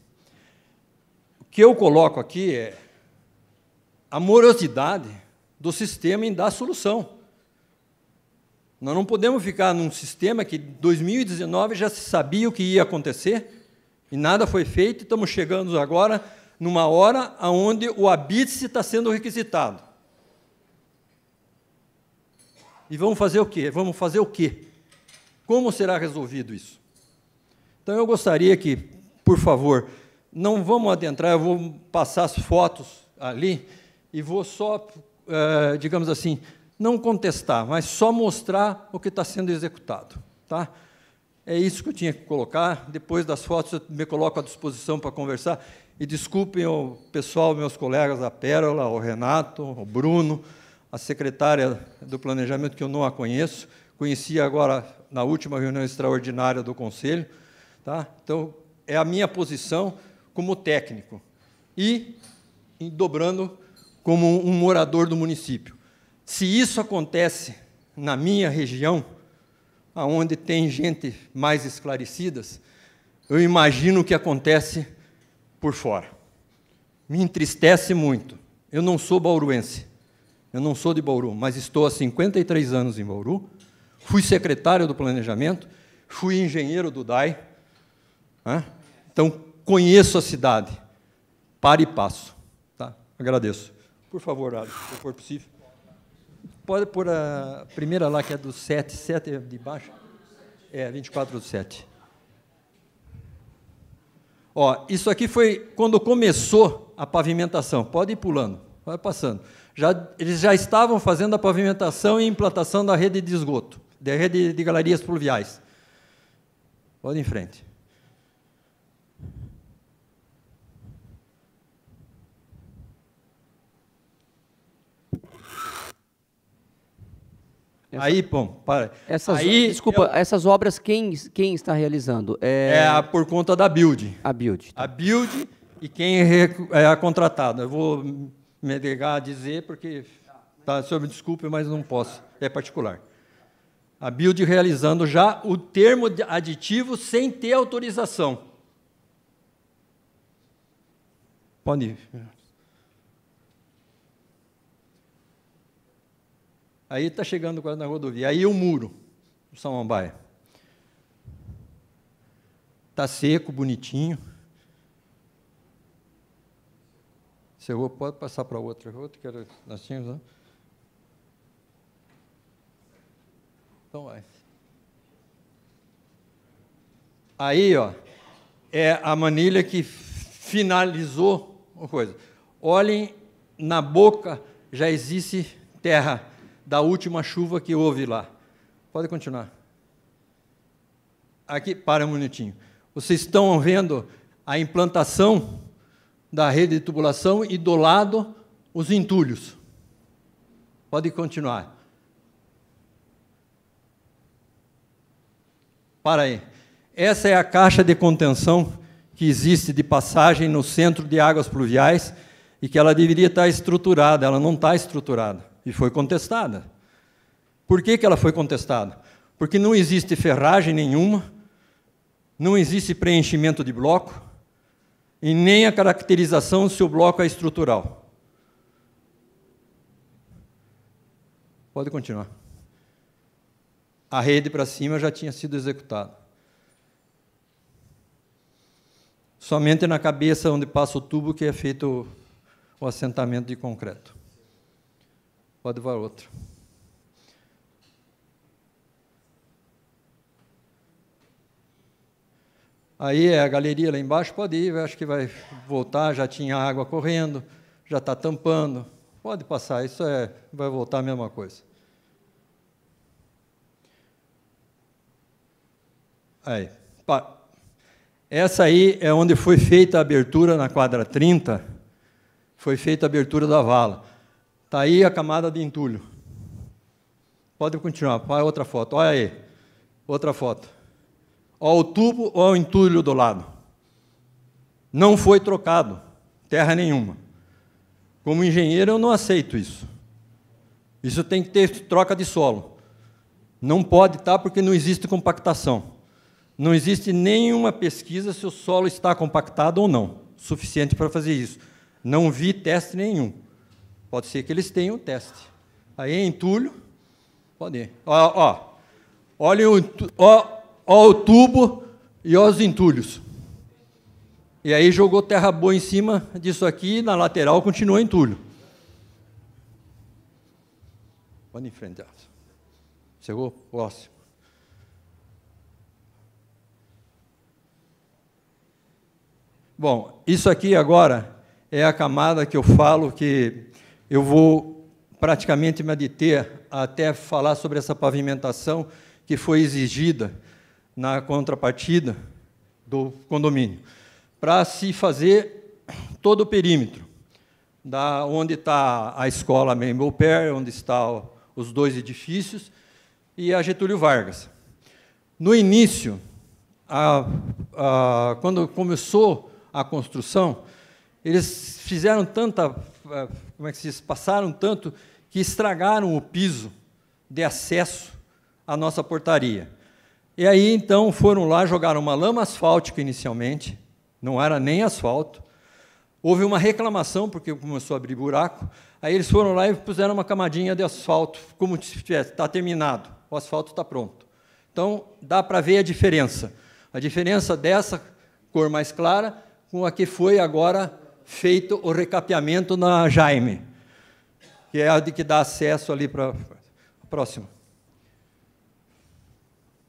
O que eu coloco aqui é a morosidade do sistema em dar solução. Nós não podemos ficar num sistema que 2019 já se sabia o que ia acontecer e nada foi feito. Estamos chegando agora numa hora onde o habite está sendo requisitado. E vamos fazer o quê? Vamos fazer o quê? Como será resolvido isso? Então eu gostaria que, por favor, não vamos adentrar, eu vou passar as fotos ali e vou só, eh, digamos assim, não contestar, mas só mostrar o que está sendo executado. Tá? É isso que eu tinha que colocar. Depois das fotos, eu me coloco à disposição para conversar. E desculpem o pessoal, meus colegas a Pérola, o Renato, o Bruno, a secretária do Planejamento, que eu não a conheço. Conheci agora na última reunião extraordinária do Conselho. Tá? Então, é a minha posição como técnico e dobrando como um morador do município. Se isso acontece na minha região, aonde tem gente mais esclarecidas, eu imagino o que acontece por fora. Me entristece muito. Eu não sou bauruense. Eu não sou de Bauru, mas estou há 53 anos em Bauru. Fui secretário do planejamento, fui engenheiro do DAI. Né? Então, conheço a cidade. Pare e passo. Tá? Agradeço. Por favor, Alex, se for possível. Pode pôr a primeira lá, que é do 7, 7 de baixo. É, 24 do 7. Ó, isso aqui foi quando começou a pavimentação. Pode ir pulando, vai passando. Já, eles já estavam fazendo a pavimentação e implantação da rede de esgoto, da rede de galerias pluviais. Pode ir em frente. Essa, aí, bom, para. Essas, aí, desculpa, eu, essas obras quem, quem está realizando? É... é por conta da Build. A Build. Tá. A Build e quem é, é contratado. Eu vou me negar a dizer, porque. Tá, senhor, me desculpe, mas não posso. É particular. A Build realizando já o termo aditivo sem ter autorização. Pode ir. Aí está chegando quase na rodovia. Aí o muro do Samambaia. Está seco, bonitinho. Você pode passar para outra, outra que era, nós não? Né? Então vai. Aí, ó, é a manilha que finalizou uma coisa. Olhem, na boca já existe terra da última chuva que houve lá. Pode continuar. Aqui, para um minutinho. Vocês estão vendo a implantação da rede de tubulação e do lado os entulhos. Pode continuar. Para aí. Essa é a caixa de contenção que existe de passagem no centro de águas pluviais e que ela deveria estar estruturada, ela não está estruturada e foi contestada. Por que, que ela foi contestada? Porque não existe ferragem nenhuma, não existe preenchimento de bloco e nem a caracterização se o bloco é estrutural. Pode continuar. A rede para cima já tinha sido executada. Somente na cabeça onde passa o tubo que é feito o assentamento de concreto pode levar outro. Aí é a galeria lá embaixo, pode ir, acho que vai voltar, já tinha água correndo, já está tampando. Pode passar, isso é, vai voltar a mesma coisa. Aí, Essa aí é onde foi feita a abertura na quadra 30, foi feita a abertura da vala. Está aí a camada de entulho. Pode continuar, vai outra foto. Olha aí, outra foto. Olha o tubo, olha o entulho do lado. Não foi trocado, terra nenhuma. Como engenheiro, eu não aceito isso. Isso tem que ter troca de solo. Não pode estar tá? porque não existe compactação. Não existe nenhuma pesquisa se o solo está compactado ou não, suficiente para fazer isso. Não vi teste nenhum. Pode ser que eles tenham teste. Aí é entulho, pode ir. Ó, ó, olha o, ó, ó o tubo e ó os entulhos. E aí jogou terra boa em cima disso aqui, na lateral continua entulho. Pode enfrentar. Chegou? Próximo. Bom, isso aqui agora é a camada que eu falo que eu vou praticamente me deter até falar sobre essa pavimentação que foi exigida na contrapartida do condomínio, para se fazer todo o perímetro, da onde está a escola Memble Pair, onde estão os dois edifícios, e a Getúlio Vargas. No início, a, a, quando começou a construção, eles fizeram tanta eh, como é que se diz, passaram tanto que estragaram o piso de acesso à nossa portaria. E aí então foram lá, jogaram uma lama asfáltica inicialmente, não era nem asfalto. Houve uma reclamação porque começou a abrir buraco. Aí eles foram lá e puseram uma camadinha de asfalto, como se tivesse, está terminado, o asfalto está pronto. Então dá para ver a diferença. A diferença dessa cor mais clara com a que foi agora feito o recapeamento na Jaime, que é a de que dá acesso ali para a próxima.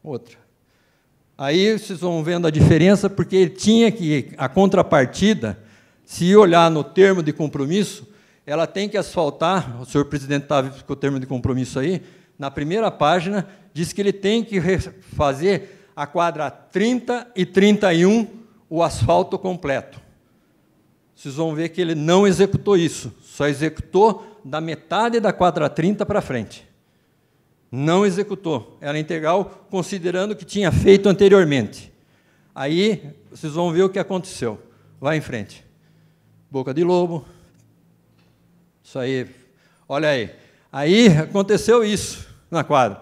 Outra. Aí vocês vão vendo a diferença, porque ele tinha que, a contrapartida, se olhar no termo de compromisso, ela tem que asfaltar, o senhor presidente está com o termo de compromisso aí, na primeira página, diz que ele tem que fazer a quadra 30 e 31 o asfalto completo vocês vão ver que ele não executou isso, só executou da metade da quadra 30 para frente. Não executou, era integral, considerando o que tinha feito anteriormente. Aí vocês vão ver o que aconteceu. Vai em frente. Boca de lobo. Isso aí. Olha aí. Aí aconteceu isso na quadra.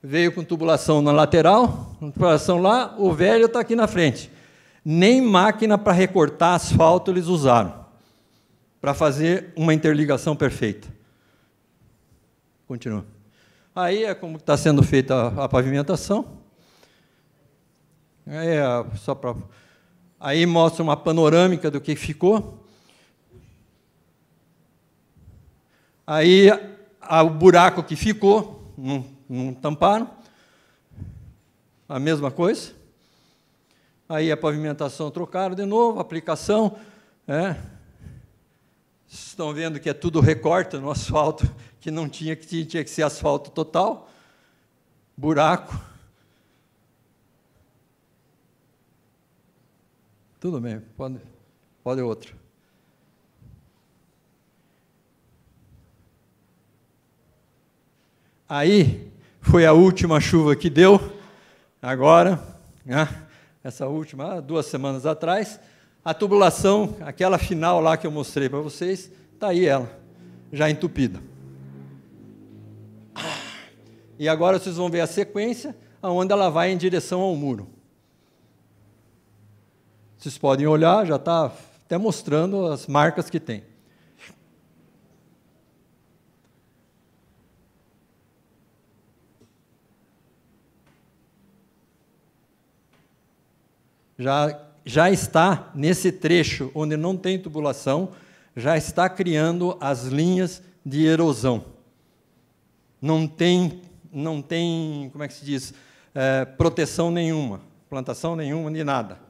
Veio com tubulação na lateral, tubulação lá, o velho está aqui na frente nem máquina para recortar asfalto eles usaram para fazer uma interligação perfeita. Continua. Aí é como está sendo feita a, a pavimentação. Aí, é só pra... Aí mostra uma panorâmica do que ficou. Aí a, o buraco que ficou, não, não tamparam. A mesma coisa. Aí a pavimentação trocaram de novo, aplicação. É. Estão vendo que é tudo recorta no asfalto, que não tinha que tinha, tinha que ser asfalto total, buraco. Tudo bem, pode, pode outro. Aí foi a última chuva que deu, agora, né? essa última, ah, duas semanas atrás, a tubulação, aquela final lá que eu mostrei para vocês, está aí ela, já entupida. Ah, e agora vocês vão ver a sequência, aonde ela vai em direção ao muro. Vocês podem olhar, já está até mostrando as marcas que tem. já, já está nesse trecho onde não tem tubulação, já está criando as linhas de erosão. Não tem, não tem como é que se diz, é, proteção nenhuma, plantação nenhuma, de nada.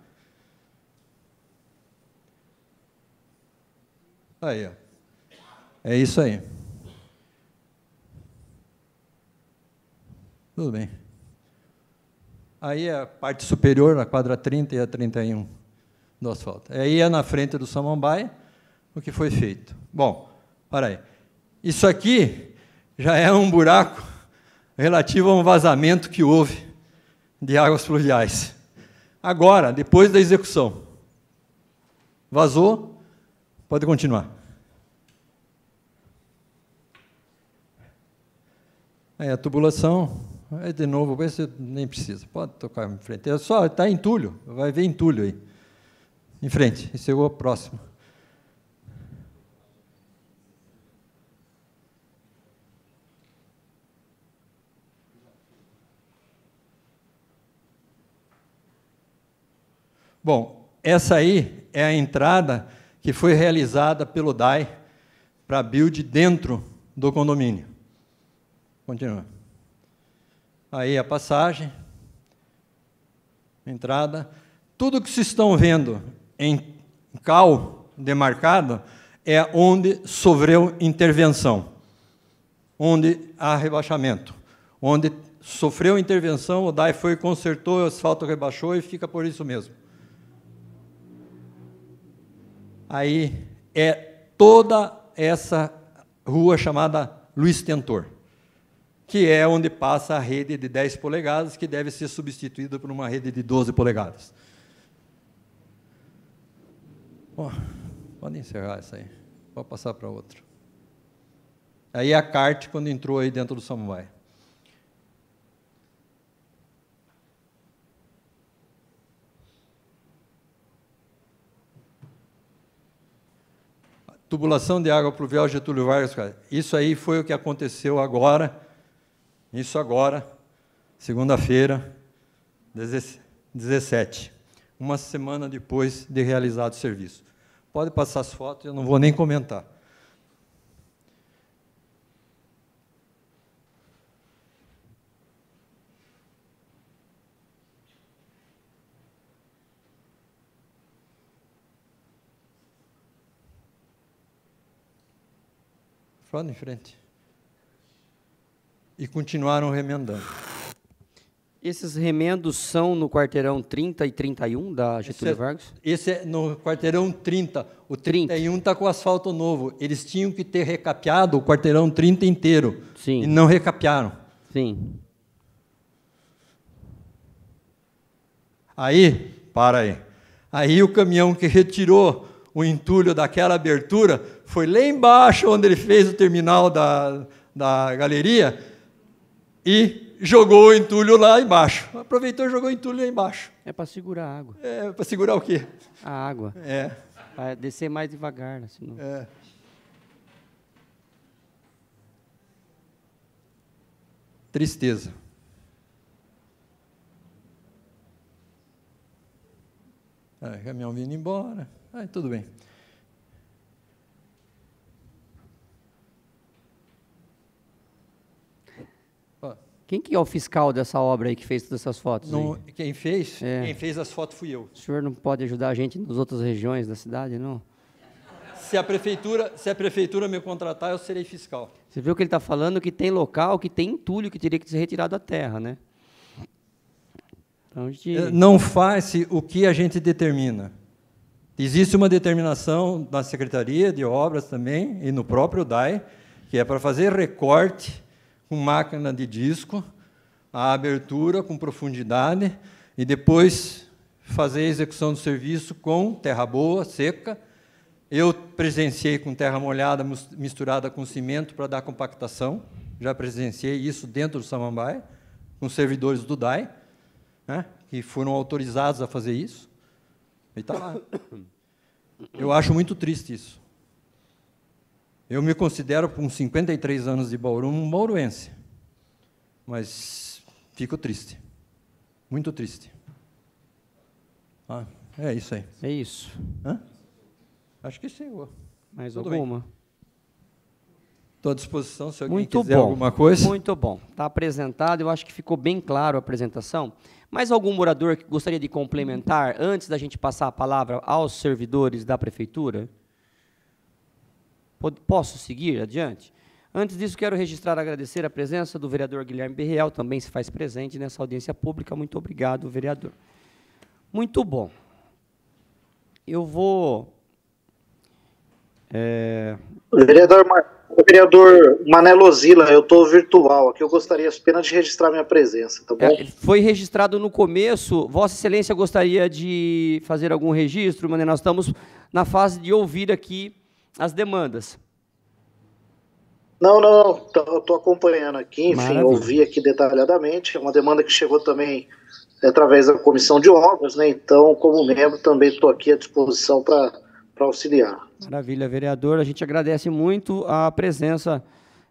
Aí, ó. É isso aí. Tudo bem. Aí é a parte superior, a quadra 30 e a 31 do asfalto. Aí é na frente do Samambaia o que foi feito. Bom, para aí. Isso aqui já é um buraco relativo a um vazamento que houve de águas fluviais. Agora, depois da execução, vazou, pode continuar. Aí a tubulação, Aí é, de novo, você nem precisa, pode tocar em frente. É só, está entulho, vai ver entulho aí. Em frente, esse é o próximo. Bom, essa aí é a entrada que foi realizada pelo DAI para build dentro do condomínio. Continua aí a passagem, entrada. Tudo que vocês estão vendo em cal demarcado é onde sofreu intervenção, onde há rebaixamento, onde sofreu intervenção, o DAI foi, consertou, o asfalto rebaixou e fica por isso mesmo. Aí é toda essa rua chamada Luiz Tentor que é onde passa a rede de 10 polegadas, que deve ser substituída por uma rede de 12 polegadas. Bom, pode encerrar isso aí. Pode passar para outro. Aí é a CART, quando entrou aí dentro do Samuai. Tubulação de água pluvial Getúlio Vargas, cara. Isso aí foi o que aconteceu agora isso agora, segunda-feira, 17, uma semana depois de realizado o serviço. Pode passar as fotos, eu não vou nem comentar. Fala em frente e continuaram remendando. Esses remendos são no quarteirão 30 e 31 da Getúlio esse é- Vargas? Esse é no quarteirão 30. O 31 está com asfalto novo. Eles tinham que ter recapeado o quarteirão 30 inteiro. Sim. E não recapearam. Sim. Aí, para aí. Aí o caminhão que retirou o entulho daquela abertura foi lá embaixo, onde ele fez o terminal da, da galeria e jogou o entulho lá embaixo. Aproveitou e jogou o entulho lá embaixo. É para segurar a água. É, para segurar o quê? A água. É. Para descer mais devagar, né, senão... É. Tristeza. caminhão vindo embora. Ai, tudo bem. Quem que é o fiscal dessa obra aí que fez todas essas fotos? No, quem fez? É. Quem fez as fotos fui eu. O senhor não pode ajudar a gente nas outras regiões da cidade, não? Se a prefeitura, se a prefeitura me contratar, eu serei fiscal. Você viu que ele está falando que tem local, que tem entulho que teria que ser retirado da terra, né? Então, gente... Eh, não faz o que a gente determina. Existe uma determinação da Secretaria de Obras também e no próprio DAE, que é para fazer recorte com máquina de disco, a abertura com profundidade e depois fazer a execução do serviço com terra boa, seca. Eu presenciei com terra molhada misturada com cimento para dar compactação. Já presenciei isso dentro do Samambaia, com servidores do DAI, né, que foram autorizados a fazer isso. E está lá. Eu acho muito triste isso. Eu me considero, com 53 anos de Bauru, um mauruense. Mas fico triste. Muito triste. Ah, é isso aí. É isso. Hã? Acho que chegou. Mais Tudo alguma? Estou à disposição se alguém Muito quiser bom. alguma coisa. Muito bom. Está apresentado. Eu acho que ficou bem claro a apresentação. Mais algum morador que gostaria de complementar antes da gente passar a palavra aos servidores da prefeitura? Posso seguir adiante? Antes disso, quero registrar agradecer a presença do vereador Guilherme Berreal, também se faz presente nessa audiência pública. Muito obrigado, vereador. Muito bom. Eu vou. É... Vereador, vereador Manelo Zila, eu estou virtual aqui. Eu gostaria apenas de registrar minha presença, tá bom? É, foi registrado no começo. Vossa Excelência gostaria de fazer algum registro, Manelo? Nós estamos na fase de ouvir aqui as demandas. Não, não, não. Estou acompanhando aqui, enfim, Maravilha. ouvi aqui detalhadamente. É uma demanda que chegou também através da comissão de obras, né? Então, como membro, também estou aqui à disposição para auxiliar. Maravilha, vereador. A gente agradece muito a presença,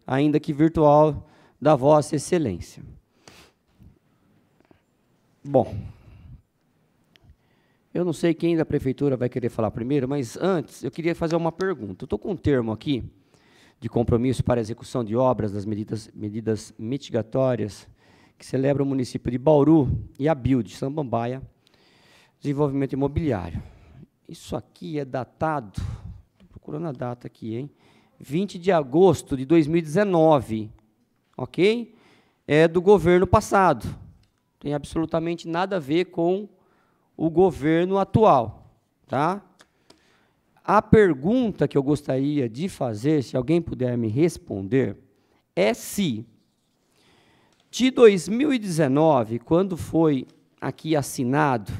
ainda que virtual, da Vossa Excelência. Bom, eu não sei quem da prefeitura vai querer falar primeiro, mas antes eu queria fazer uma pergunta. Eu estou com um termo aqui de compromisso para execução de obras das medidas, medidas mitigatórias que celebra o município de Bauru e a BILD, Sambambaia, desenvolvimento imobiliário. Isso aqui é datado, estou procurando a data aqui, hein? 20 de agosto de 2019, ok? É do governo passado. Tem absolutamente nada a ver com o governo atual, tá? A pergunta que eu gostaria de fazer, se alguém puder me responder, é se de 2019, quando foi aqui assinado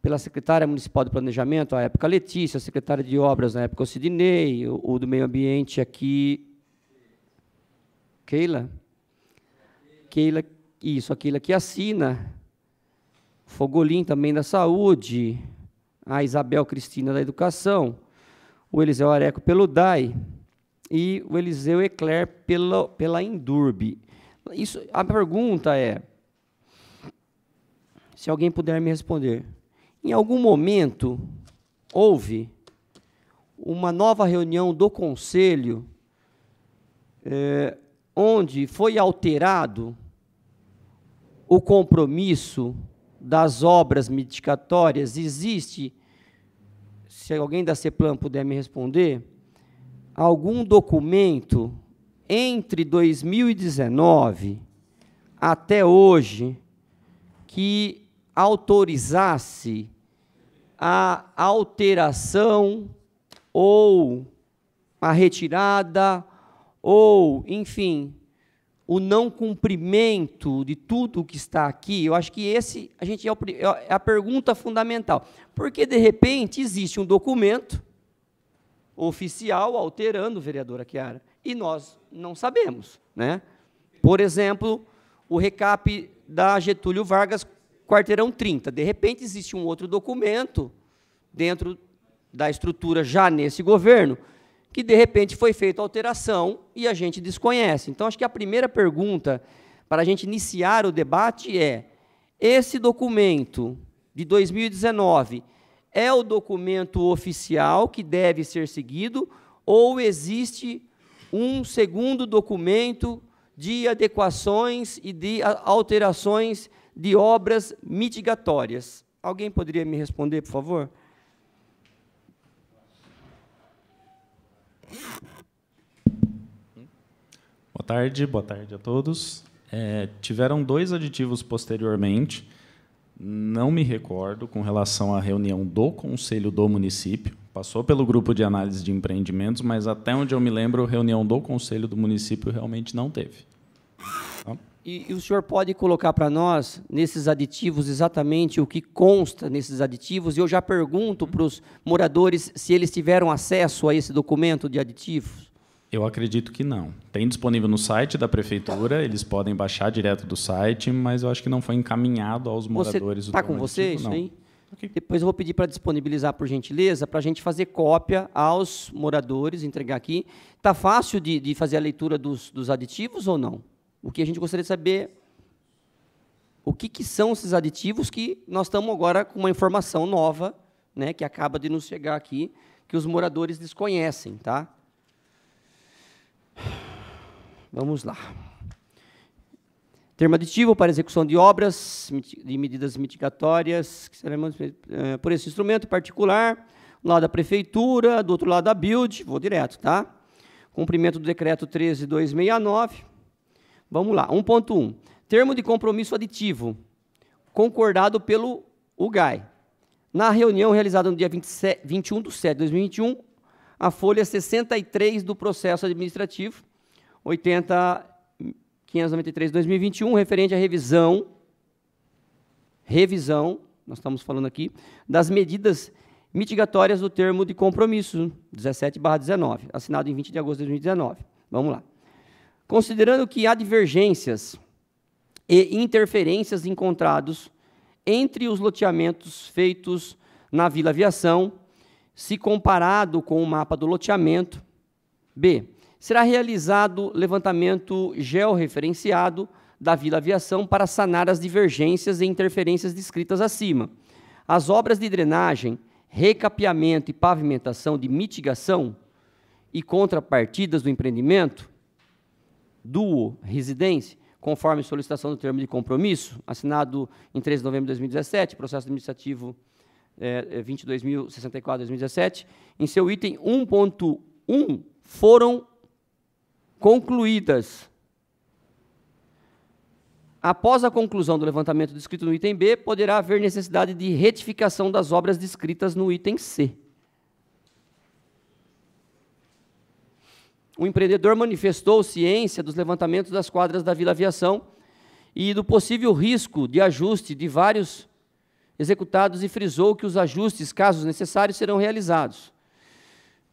pela secretária municipal de planejamento, à época Letícia, a secretária de obras na época Sidney, o, o do meio ambiente aqui Keila, Keila, isso, Keila, que assina Fogolin também da saúde, a Isabel Cristina da educação, o Eliseu Areco pelo DAI e o Eliseu Eclair pela, pela Indurbe. Isso, a pergunta é, se alguém puder me responder, em algum momento houve uma nova reunião do Conselho é, onde foi alterado o compromisso das obras medicatórias, existe, se alguém da CEPLAM puder me responder, algum documento entre 2019 até hoje que autorizasse a alteração ou a retirada ou, enfim, o não cumprimento de tudo o que está aqui, eu acho que esse a gente é, o, é, é a pergunta fundamental. Porque de repente existe um documento oficial alterando, vereadora Chiara, e nós não sabemos, né? Por exemplo, o recap da Getúlio Vargas, quarteirão 30. De repente existe um outro documento dentro da estrutura já nesse governo que de repente foi feita alteração e a gente desconhece. Então, acho que a primeira pergunta para a gente iniciar o debate é: esse documento de 2019 é o documento oficial que deve ser seguido ou existe um segundo documento de adequações e de alterações de obras mitigatórias? Alguém poderia me responder, por favor? Boa tarde, boa tarde a todos. É, tiveram dois aditivos posteriormente, não me recordo, com relação à reunião do Conselho do Município. Passou pelo grupo de análise de empreendimentos, mas até onde eu me lembro, reunião do Conselho do Município realmente não teve. E, e o senhor pode colocar para nós, nesses aditivos, exatamente o que consta nesses aditivos? E eu já pergunto uhum. para os moradores se eles tiveram acesso a esse documento de aditivos. Eu acredito que não. Tem disponível no site da prefeitura, eles podem baixar direto do site, mas eu acho que não foi encaminhado aos moradores. Está com vocês, não. Okay. Depois eu vou pedir para disponibilizar, por gentileza, para a gente fazer cópia aos moradores, entregar aqui. Está fácil de, de, fazer a leitura dos, dos aditivos ou não? O que a gente gostaria de saber o que, que são esses aditivos que nós estamos agora com uma informação nova, né, que acaba de nos chegar aqui, que os moradores desconhecem, tá? Vamos lá. Termo aditivo para execução de obras de medidas mitigatórias que serão eh, por esse instrumento particular, um lado da prefeitura, do outro lado da Build, vou direto, tá? Cumprimento do decreto 13269 Vamos lá, 1.1. Termo de compromisso aditivo, concordado pelo UGAI. Na reunião realizada no dia 27, 21 de setembro de 2021, a folha 63 do processo administrativo, 80593 de 2021, referente à revisão, revisão, nós estamos falando aqui, das medidas mitigatórias do termo de compromisso, 17 19, assinado em 20 de agosto de 2019. Vamos lá. Considerando que há divergências e interferências encontrados entre os loteamentos feitos na Vila Aviação, se comparado com o mapa do loteamento. B. Será realizado levantamento georreferenciado da Vila Aviação para sanar as divergências e interferências descritas acima. As obras de drenagem, recapeamento e pavimentação de mitigação e contrapartidas do empreendimento duo residência, conforme solicitação do termo de compromisso, assinado em 13 de novembro de 2017, processo administrativo é, eh, 22.064-2017, eh, em seu item 1.1, foram concluídas. Após a conclusão do levantamento descrito no item B, poderá haver necessidade de retificação das obras descritas no item C. o empreendedor manifestou ciência dos levantamentos das quadras da Vila Aviação e do possível risco de ajuste de vários executados e frisou que os ajustes, caso necessários, serão realizados.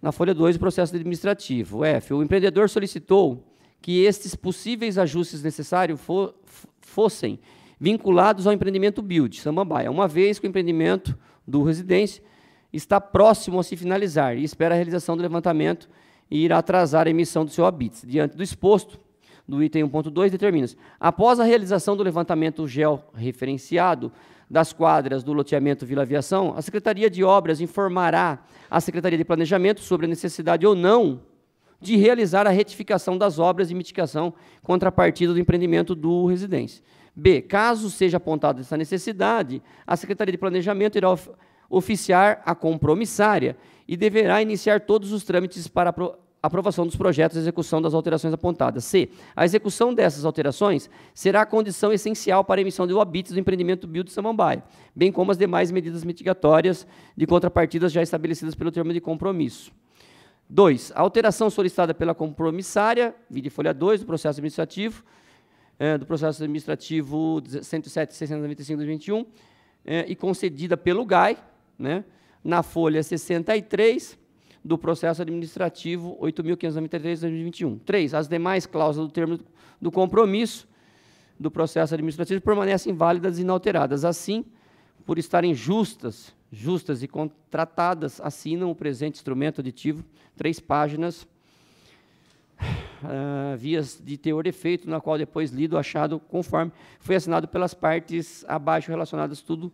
Na folha 2, o processo administrativo. F. O empreendedor solicitou que estes possíveis ajustes necessários fo fossem vinculados ao empreendimento Build Samambaia, uma vez que o empreendimento do residência está próximo a se finalizar e espera a realização do levantamento e irá atrasar a emissão do seu habite. Diante do exposto, do item 1.2, determina-se: após a realização do levantamento georreferenciado das quadras do loteamento Vila Aviação, a Secretaria de Obras informará a Secretaria de Planejamento sobre a necessidade ou não de realizar a retificação das obras de mitigação contrapartida do empreendimento do residência. B. Caso seja apontada essa necessidade, a Secretaria de Planejamento irá oficiar a compromissária e deverá iniciar todos os trâmites para aprovação dos projetos e execução das alterações apontadas. C. A execução dessas alterações será a condição essencial para a emissão de OABITs do empreendimento Build de Samambaia, bem como as demais medidas mitigatórias de contrapartidas já estabelecidas pelo termo de compromisso. 2. A alteração solicitada pela compromissária, vide folha 2 do processo administrativo, é, do processo administrativo 107.695.21 é, e concedida pelo GAI, né, na folha 63 do processo administrativo 8.593-2021. 3. As demais cláusulas do termo do compromisso do processo administrativo permanecem válidas e inalteradas. Assim, por estarem justas, justas e contratadas, assinam o presente instrumento aditivo, três páginas, uh, vias de teor de efeito, na qual depois lido achado conforme foi assinado pelas partes abaixo relacionadas, tudo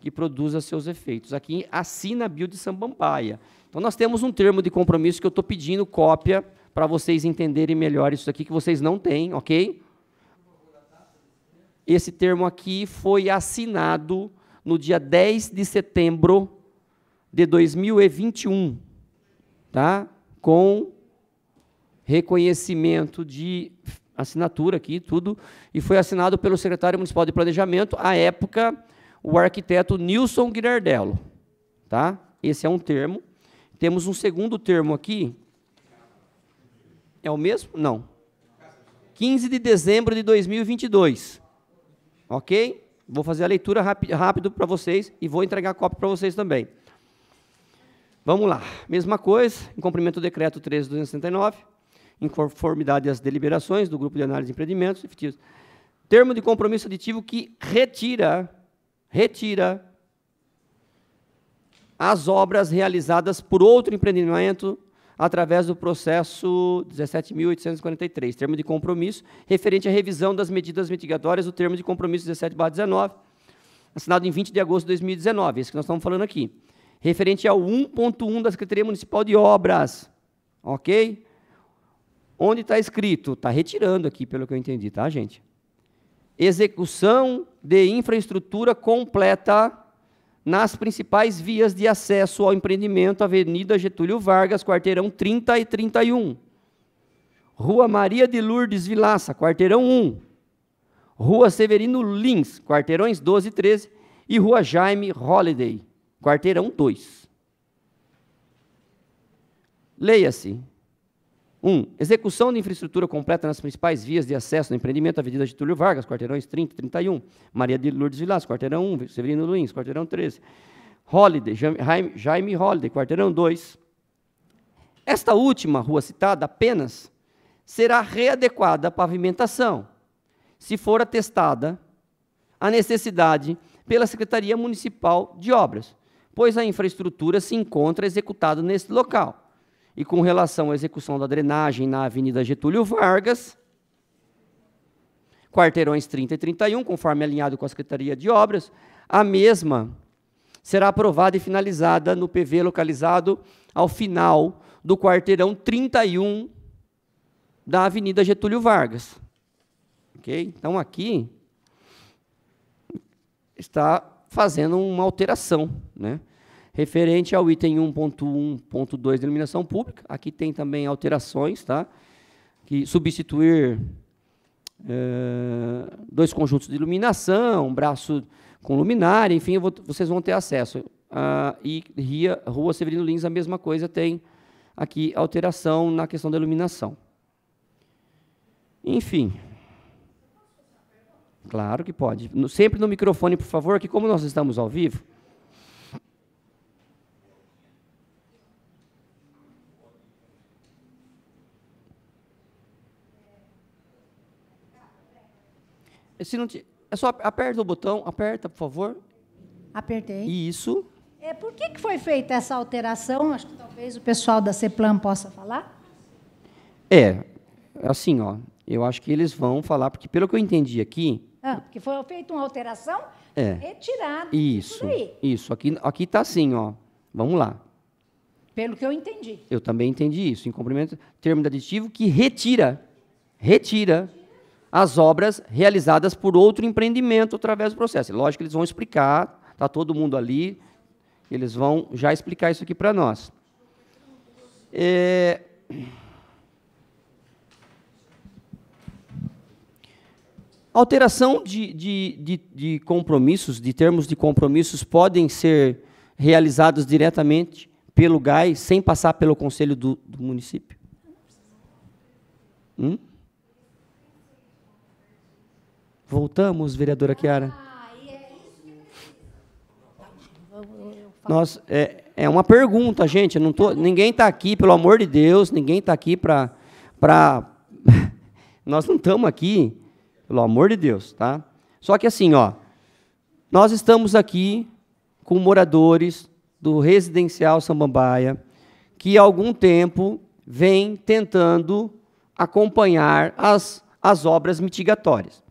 que produza seus efeitos. Aqui assina a Bio de Sambambaia. Então nós temos um termo de compromisso que eu estou pedindo cópia para vocês entenderem melhor isso aqui que vocês não têm, ok? Esse termo aqui foi assinado no dia 10 de setembro de 2021, tá? Com reconhecimento de assinatura aqui, tudo, e foi assinado pelo secretário municipal de planejamento à época o arquiteto Nilson Guirardello. Tá? Esse é um termo. Temos um segundo termo aqui. É o mesmo? Não. 15 de dezembro de 2022. Ok? Vou fazer a leitura rápido para vocês e vou entregar a cópia para vocês também. Vamos lá. Mesma coisa, em cumprimento do decreto 13.269, em conformidade às deliberações do Grupo de Análise de Empreendimentos, termo de compromisso aditivo que retira retira as obras realizadas por outro empreendimento através do processo 17.843, termo de compromisso, referente à revisão das medidas mitigatórias do termo de compromisso 17-19, assinado em 20 de agosto de 2019, esse que nós estamos falando aqui, referente ao 1.1 da Secretaria Municipal de Obras, ok? Onde está escrito, está retirando aqui, pelo que eu entendi, tá, gente? execução de infraestrutura completa nas principais vias de acesso ao empreendimento, Avenida Getúlio Vargas, quarteirão 30 e 31. Rua Maria de Lourdes Vilaça, quarteirão 1. Rua Severino Lins, quarteirões 12 e 13. E Rua Jaime Holiday, quarteirão 2. Leia-se. 1. Um, execução de infraestrutura completa nas principais vias de acesso no empreendimento, Avenida Túlio Vargas, quarteirões 30 31, Maria de Lourdes Vilas, quarteirão 1, Severino Luins, quarteirão 13, Holiday, Jaime, Jaime Holiday, quarteirão 2. Esta última rua citada apenas será readequada à pavimentação, se for atestada a necessidade pela Secretaria Municipal de Obras, pois a infraestrutura se encontra executada nesse local e com relação à execução da drenagem na Avenida Getúlio Vargas, quarteirões 30 e 31, conforme alinhado com a Secretaria de Obras, a mesma será aprovada e finalizada no PV localizado ao final do quarteirão 31 da Avenida Getúlio Vargas. Ok? Então aqui está fazendo uma alteração, né? Referente ao item 1.1.2 de iluminação pública, aqui tem também alterações, tá? Que substituir é, dois conjuntos de iluminação, um braço com luminária, enfim, vou, vocês vão ter acesso. Ah, e Ria, Rua Severino Lins, a mesma coisa, tem aqui alteração na questão da iluminação. Enfim. Claro que pode. No, sempre no microfone, por favor, que como nós estamos ao vivo, Se não te, é só aperta o botão, aperta, por favor. Apertei. Isso. É, por que, que foi feita essa alteração? Acho que talvez o pessoal da CEPLAN possa falar. É, assim, ó, eu acho que eles vão falar, porque pelo que eu entendi aqui. Ah, porque foi feita uma alteração é, retirada. Isso. Isso, aqui aqui está assim, ó. Vamos lá. Pelo que eu entendi. Eu também entendi isso. Em cumprimento, termo aditivo que retira. Retira as obras realizadas por outro empreendimento através do processo. Lógico que eles vão explicar, está todo mundo ali, eles vão já explicar isso aqui para nós. É... Alteração de, de, de, de, compromissos, de termos de compromissos, podem ser realizados diretamente pelo GAI, sem passar pelo conselho do, do município? Hum? Voltamos, vereadora Chiara? Nós, é, é uma pergunta, gente. Não tô, ninguém está aqui, pelo amor de Deus, ninguém está aqui para. Pra... nós não estamos aqui, pelo amor de Deus, tá? Só que assim, ó, nós estamos aqui com moradores do residencial Sambambaia que há algum tempo vem tentando acompanhar as, as obras mitigatórias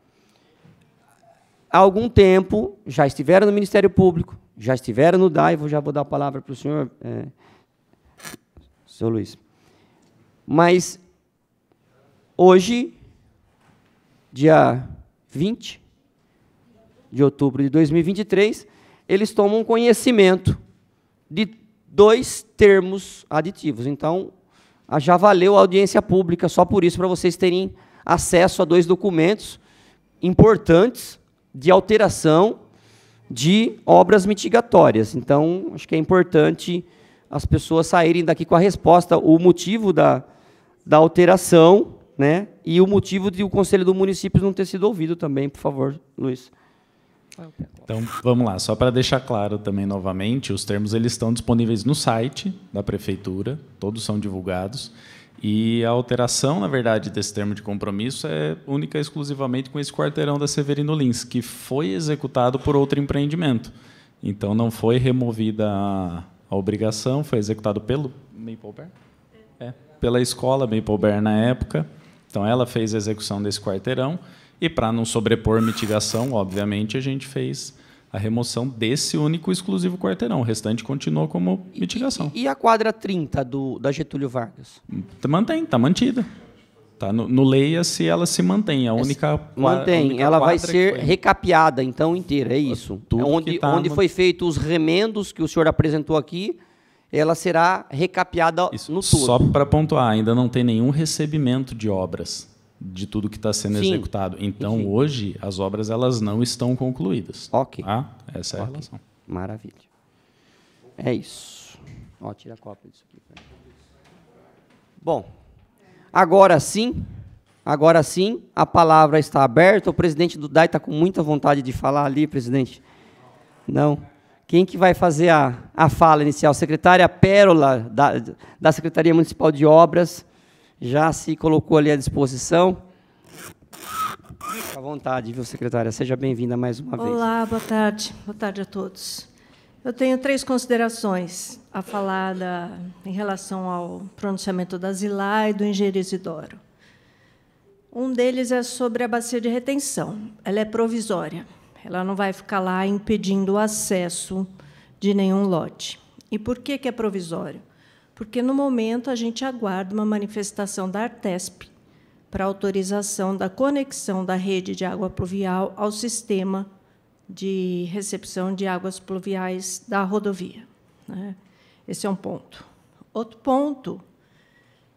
há algum tempo, já estiveram no Ministério Público, já estiveram no DAIVO, já vou dar a palavra para o senhor, é, senhor Luiz. Mas, hoje, dia 20 de outubro de 2023, eles tomam conhecimento de dois termos aditivos. Então, já valeu a audiência pública, só por isso, para vocês terem acesso a dois documentos importantes de alteração de obras mitigatórias. Então, acho que é importante as pessoas saírem daqui com a resposta, o motivo da, da alteração, né? E o motivo de o Conselho do Município não ter sido ouvido também, por favor, Luiz. Então, vamos lá. Só para deixar claro também novamente, os termos eles estão disponíveis no site da prefeitura, todos são divulgados. E a alteração, na verdade, desse termo de compromisso é única e exclusivamente com esse quarteirão da Severino Lins, que foi executado por outro empreendimento. Então não foi removida a, a obrigação, foi executado pelo Maple Bear? É, é pela escola Maple Bear na época. Então ela fez a execução desse quarteirão e para não sobrepor mitigação, obviamente, a gente fez a remoção desse único exclusivo quarteirão. O restante continuou como mitigação. E, e a quadra 30 do, da Getúlio Vargas? Mantém, está mantida. Tá no, no leia se ela se mantém, a é, única mantém, a única ela vai ser foi... recapeada então inteira, é isso. Tudo é onde tá onde no... foi feito os remendos que o senhor apresentou aqui, ela será recapeada isso. no todo. Só para pontuar, ainda não tem nenhum recebimento de obras de tudo que está sendo Sim. executado. Então, hoje, as obras elas não estão concluídas. Ok. Tá? Essa é okay. a relação. Maravilha. É isso. Ó, tira a cópia disso aqui. Bom, agora sim, agora sim, a palavra está aberta. O presidente do DAI está com muita vontade de falar ali, presidente. Não. Quem que vai fazer a, a fala inicial? Secretária Pérola, da, da Secretaria Municipal de Obras, já se colocou ali à disposição. À vontade, viu, secretária? Seja bem-vinda mais uma Olá, vez. Olá, boa tarde. Boa tarde a todos. Eu tenho três considerações a falar da, em relação ao pronunciamento da Zilá e do engenheiro Isidoro. Um deles é sobre a bacia de retenção. Ela é provisória. Ela não vai ficar lá impedindo o acesso de nenhum lote. E por que, que é provisório? porque no momento a gente aguarda uma manifestação da Artesp para autorização da conexão da rede de água pluvial ao sistema de recepção de águas pluviais da rodovia. Né? Esse é um ponto. Outro ponto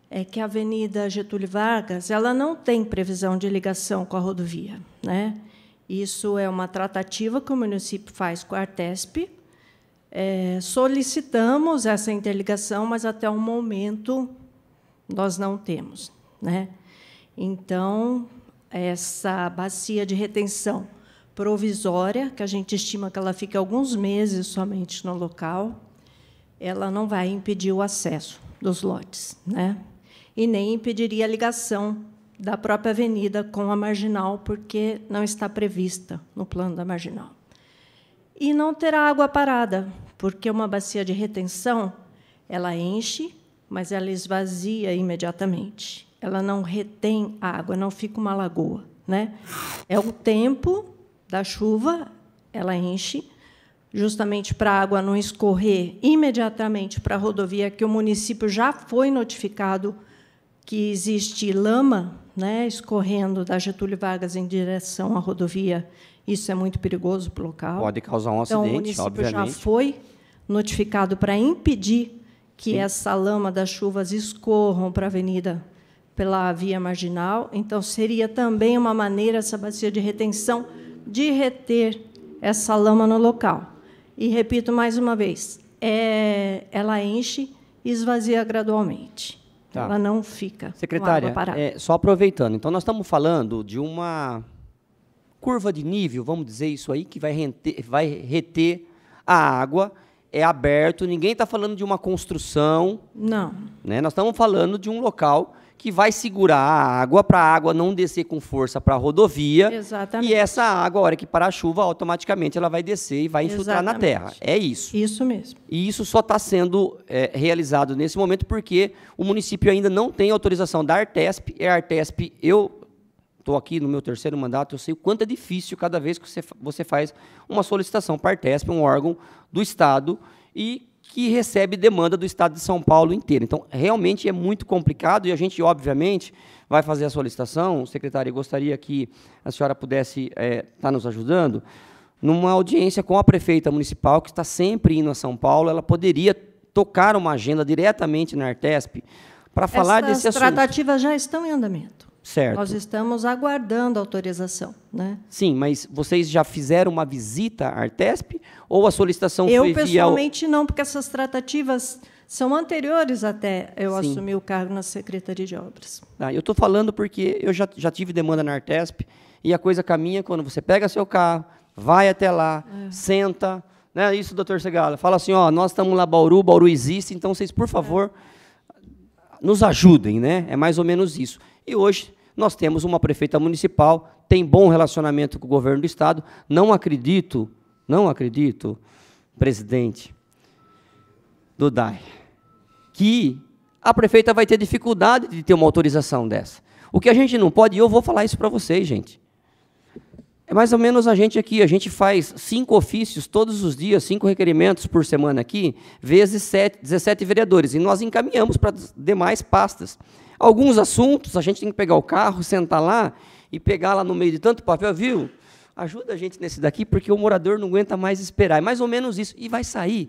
é que a Avenida Getúlio Vargas ela não tem previsão de ligação com a rodovia. Né? Isso é uma tratativa que o município faz com a Artesp, é, solicitamos essa interligação, mas até o momento nós não temos. Né? Então, essa bacia de retenção provisória, que a gente estima que ela fique alguns meses somente no local, ela não vai impedir o acesso dos lotes, né? E nem impediria a ligação da própria avenida com a marginal, porque não está prevista no plano da marginal e não terá água parada, porque uma bacia de retenção, ela enche, mas ela esvazia imediatamente. Ela não retém água, não fica uma lagoa, né? É o tempo da chuva, ela enche, justamente para a água não escorrer imediatamente para a rodovia que o município já foi notificado que existe lama, né, escorrendo da Getúlio Vargas em direção à rodovia. Isso é muito perigoso para o local. Pode causar um então, acidente, obviamente. O município obviamente. já foi notificado para impedir que Sim. essa lama das chuvas escorram para a avenida pela via marginal. Então, seria também uma maneira, essa bacia de retenção, de reter essa lama no local. E repito mais uma vez, é, ela enche e esvazia gradualmente. Tá. Ela não fica. Secretária, é, só aproveitando. Então, nós estamos falando de uma curva de nível, vamos dizer isso aí, que vai, rente, vai reter a água, é aberto, ninguém está falando de uma construção. Não. Né? Nós estamos falando de um local que vai segurar a água para a água não descer com força para a rodovia. Exatamente. E essa água, a hora que parar a chuva, automaticamente ela vai descer e vai infiltrar Exatamente. na terra. É isso. Isso mesmo. E isso só está sendo é, realizado nesse momento porque o município ainda não tem autorização da Artesp. É a Artesp, eu estou aqui no meu terceiro mandato, eu sei o quanto é difícil cada vez que você, você faz uma solicitação para a Artesp, um órgão do Estado, e que recebe demanda do estado de São Paulo inteiro. Então, realmente é muito complicado e a gente, obviamente, vai fazer a solicitação. Secretária, gostaria que a senhora pudesse estar é, tá nos ajudando. Numa audiência com a prefeita municipal, que está sempre indo a São Paulo, ela poderia tocar uma agenda diretamente na Artesp para falar Essas desse assunto. As tratativas já estão em andamento. Certo. Nós estamos aguardando a autorização. Né? Sim, mas vocês já fizeram uma visita à Artesp ou a solicitação eu, foi via... Eu, pessoalmente, não, porque essas tratativas são anteriores até eu Sim. assumir o cargo na Secretaria de Obras. Ah, eu estou falando porque eu já, já tive demanda na Artesp e a coisa caminha quando você pega seu carro, vai até lá, é. senta... Né? Isso, doutor Segala. Fala assim, ó, nós estamos lá Bauru, Bauru existe, então vocês, por é. favor, é. nos ajudem, né? É mais ou menos isso. E hoje nós temos uma prefeita municipal, tem bom relacionamento com o governo do estado. Não acredito, não acredito, presidente do DAI, que a prefeita vai ter dificuldade de ter uma autorização dessa. O que a gente não pode, e eu vou falar isso para vocês, gente. É mais ou menos a gente aqui, a gente faz cinco ofícios todos os dias, cinco requerimentos por semana aqui, vezes sete, 17 vereadores, e nós encaminhamos para demais pastas. Alguns assuntos a gente tem que pegar o carro, sentar lá e pegar lá no meio de tanto papel, viu? Ajuda a gente nesse daqui, porque o morador não aguenta mais esperar. É mais ou menos isso. E vai sair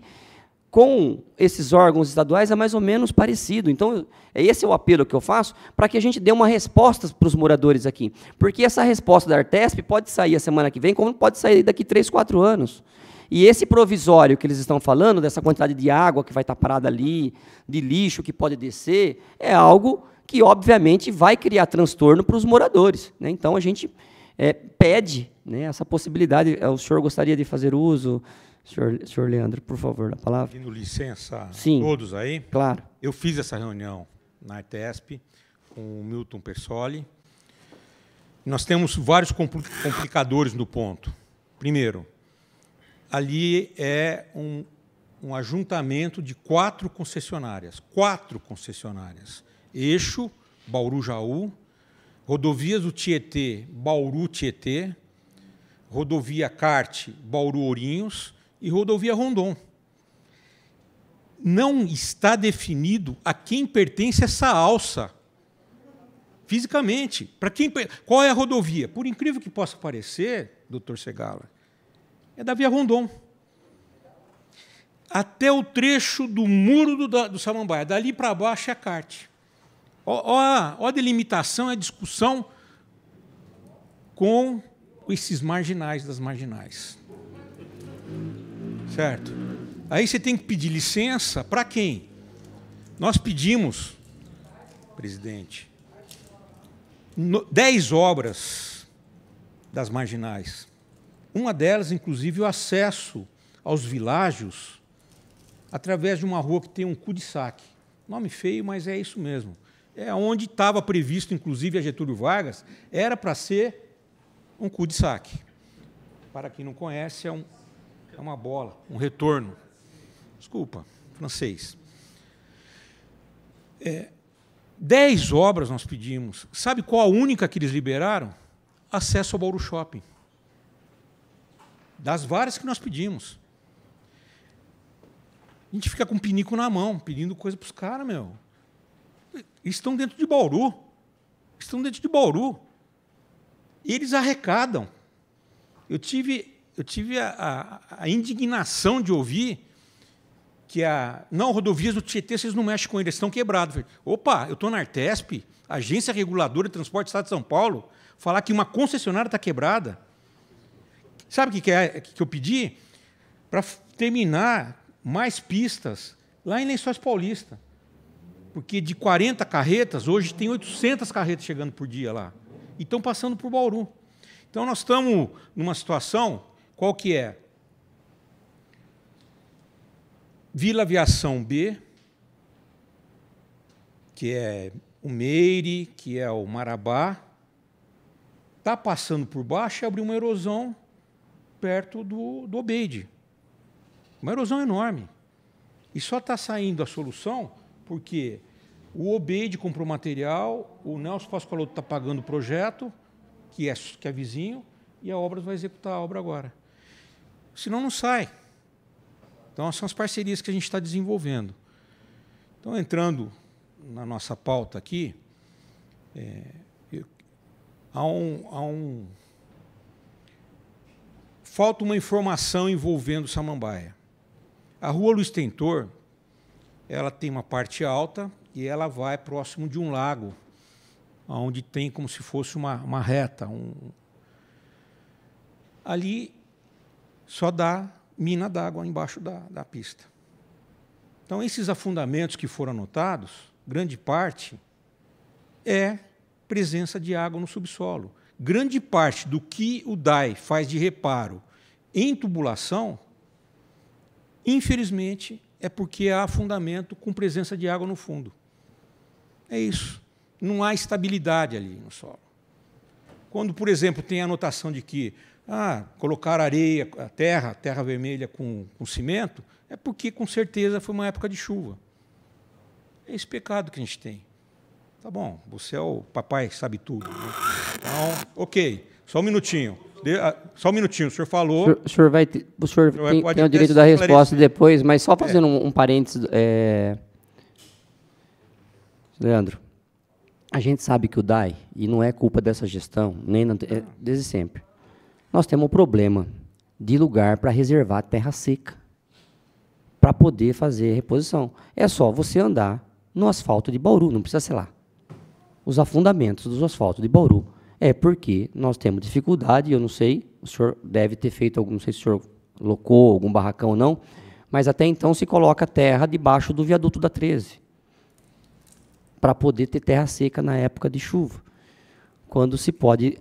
com esses órgãos estaduais é mais ou menos parecido. Então, é esse é o apelo que eu faço para que a gente dê uma resposta para os moradores aqui. Porque essa resposta da Artesp pode sair a semana que vem, como pode sair daqui três, quatro anos. E esse provisório que eles estão falando, dessa quantidade de água que vai estar parada ali, de lixo que pode descer, é algo que obviamente vai criar transtorno para os moradores. Né? Então a gente é, pede né, essa possibilidade. É, o senhor gostaria de fazer uso, senhor, senhor Leandro, por favor, da palavra? Pedindo licença Sim, todos aí. Claro. Eu fiz essa reunião na ITESP com o Milton Persoli. Nós temos vários complicadores no ponto. Primeiro, ali é um, um ajuntamento de quatro concessionárias. Quatro concessionárias. Eixo, Bauru-Jaú, rodovias do Tietê, Bauru-Tietê, rodovia CART, Bauru-Ourinhos e rodovia Rondon. Não está definido a quem pertence essa alça fisicamente. Para quem qual é a rodovia? Por incrível que possa parecer, doutor Segala, é da Via Rondon. Até o trecho do muro do, do Samambaia, dali para baixo é a CART. Ó, a, ó a delimitação, a é discussão com esses marginais das marginais. Certo? Aí você tem que pedir licença para quem? Nós pedimos, presidente, dez obras das marginais. Uma delas, inclusive, o acesso aos világios através de uma rua que tem um cul-de-sac. Nome feio, mas é isso mesmo é onde estava previsto, inclusive, a Getúlio Vargas, era para ser um cul-de-sac. Para quem não conhece, é, um, é uma bola, um retorno. Desculpa, francês. É, dez obras nós pedimos. Sabe qual a única que eles liberaram? Acesso ao Bauru Shopping. Das várias que nós pedimos. A gente fica com um pinico na mão, pedindo coisa para os caras, meu estão dentro de Bauru. Estão dentro de Bauru. E eles arrecadam. Eu tive, eu tive a, a, a indignação de ouvir que a. Não, rodovias do Tietê, vocês não mexem com eles, estão quebrados. falei, Opa, eu estou na Artesp, Agência Reguladora de Transporte do Estado de São Paulo, falar que uma concessionária está quebrada. Sabe o que, que, é, que eu pedi? Para terminar mais pistas lá em Lençóis Paulista. Porque de 40 carretas, hoje tem 800 carretas chegando por dia lá. E estão passando por Bauru. Então nós estamos numa situação, qual que é? Vila Aviação B, que é o Meire, que é o Marabá, está passando por baixo e abriu uma erosão perto do, do Obeide. Uma erosão enorme. E só está saindo a solução porque o Obeide comprou material, o Nelson Pascoaloto está pagando o projeto, que é, que é vizinho, e a obra vai executar a obra agora. Senão não sai. Então, são as parcerias que a gente está desenvolvendo. Então, entrando na nossa pauta aqui, é, eu, há, um, há um. Falta uma informação envolvendo Samambaia. A rua Luiz Tentor, ela tem uma parte alta e ela vai próximo de um lago, onde tem como se fosse uma, uma reta. Um... Ali só dá mina d'água embaixo da, da pista. Então, esses afundamentos que foram anotados, grande parte é presença de água no subsolo. Grande parte do que o DAI faz de reparo em tubulação, infelizmente, é porque há fundamento com presença de água no fundo. É isso. Não há estabilidade ali no solo. Quando, por exemplo, tem a notação de que ah, colocar areia, terra, terra vermelha com, com cimento, é porque com certeza foi uma época de chuva. É esse pecado que a gente tem. Tá bom, você é o papai, sabe tudo. Né? Então, ok, só um minutinho. De, a, ah, só um minutinho, o senhor falou. O senhor, vai ter, o senhor tem, tem, o direito da resposta depois, mas só fazendo é. um, um parênteses. É... Leandro, a gente sabe que o DAI, e não é culpa dessa gestão, nem na, é, desde sempre, nós temos um problema de lugar para reservar terra seca para poder fazer reposição. É só você andar no asfalto de Bauru, não precisa ser lá. Os afundamentos dos asfaltos de Bauru é porque nós temos dificuldade, eu não sei, o senhor deve ter feito algum, não sei se o senhor locou algum barracão ou não, mas até então se coloca terra debaixo do viaduto da 13, para poder ter terra seca na época de chuva, quando se pode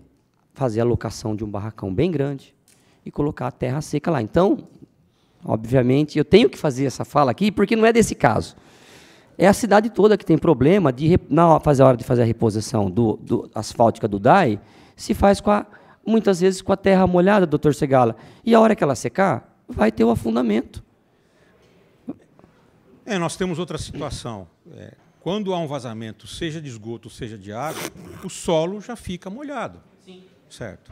fazer a locação de um barracão bem grande e colocar a terra seca lá. Então, obviamente, eu tenho que fazer essa fala aqui, porque não é desse caso. É a cidade toda que tem problema de na hora de fazer a reposição do, do asfáltica do DAI, se faz com a, muitas vezes com a terra molhada, doutor Segala. E a hora que ela secar, vai ter o afundamento. É, nós temos outra situação. É, quando há um vazamento, seja de esgoto, seja de água, o solo já fica molhado. Sim. Certo.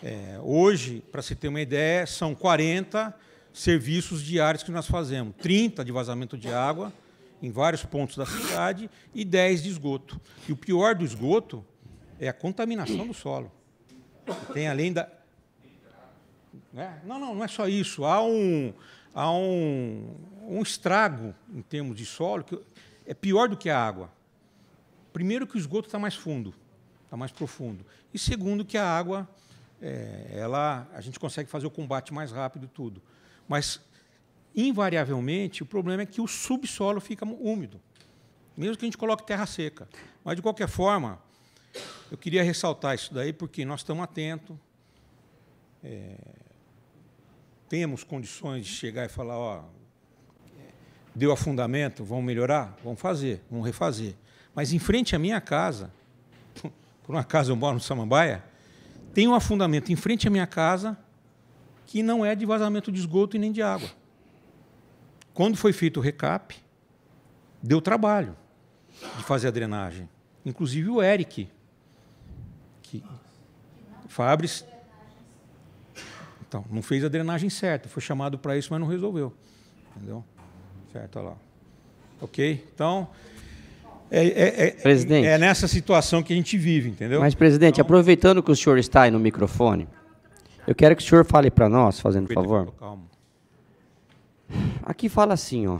É, hoje, para se ter uma ideia, são 40 serviços diários que nós fazemos. 30 de vazamento de água, em vários pontos da cidade e 10 de esgoto. E o pior do esgoto é a contaminação do solo. tem além da. Né? Não, não, não é só isso. Há um, há um, um estrago em termos de solo que é pior do que a água. Primeiro, que o esgoto está mais fundo, está mais profundo. E segundo, que a água, é, ela, a gente consegue fazer o combate mais rápido e tudo. Mas invariavelmente, o problema é que o subsolo fica úmido, mesmo que a gente coloque terra seca. Mas, de qualquer forma, eu queria ressaltar isso daí, porque nós estamos atentos, é, temos condições de chegar e falar, ó, é, deu afundamento, vamos melhorar? Vamos fazer, vamos refazer. Mas em frente à minha casa, por uma casa eu moro no Samambaia, tem um afundamento em frente à minha casa que não é de vazamento de esgoto e nem de água. Quando foi feito o recap, deu trabalho de fazer a drenagem. Inclusive o Eric, que Fabris, então, não fez a drenagem certa, foi chamado para isso, mas não resolveu. Entendeu? Certo, olha lá. Ok? Então, é, é, é, presidente. é nessa situação que a gente vive, entendeu? Mas, presidente, então, aproveitando que o senhor está aí no microfone, eu quero que o senhor fale para nós, fazendo favor. Calma Aqui fala assim, ó.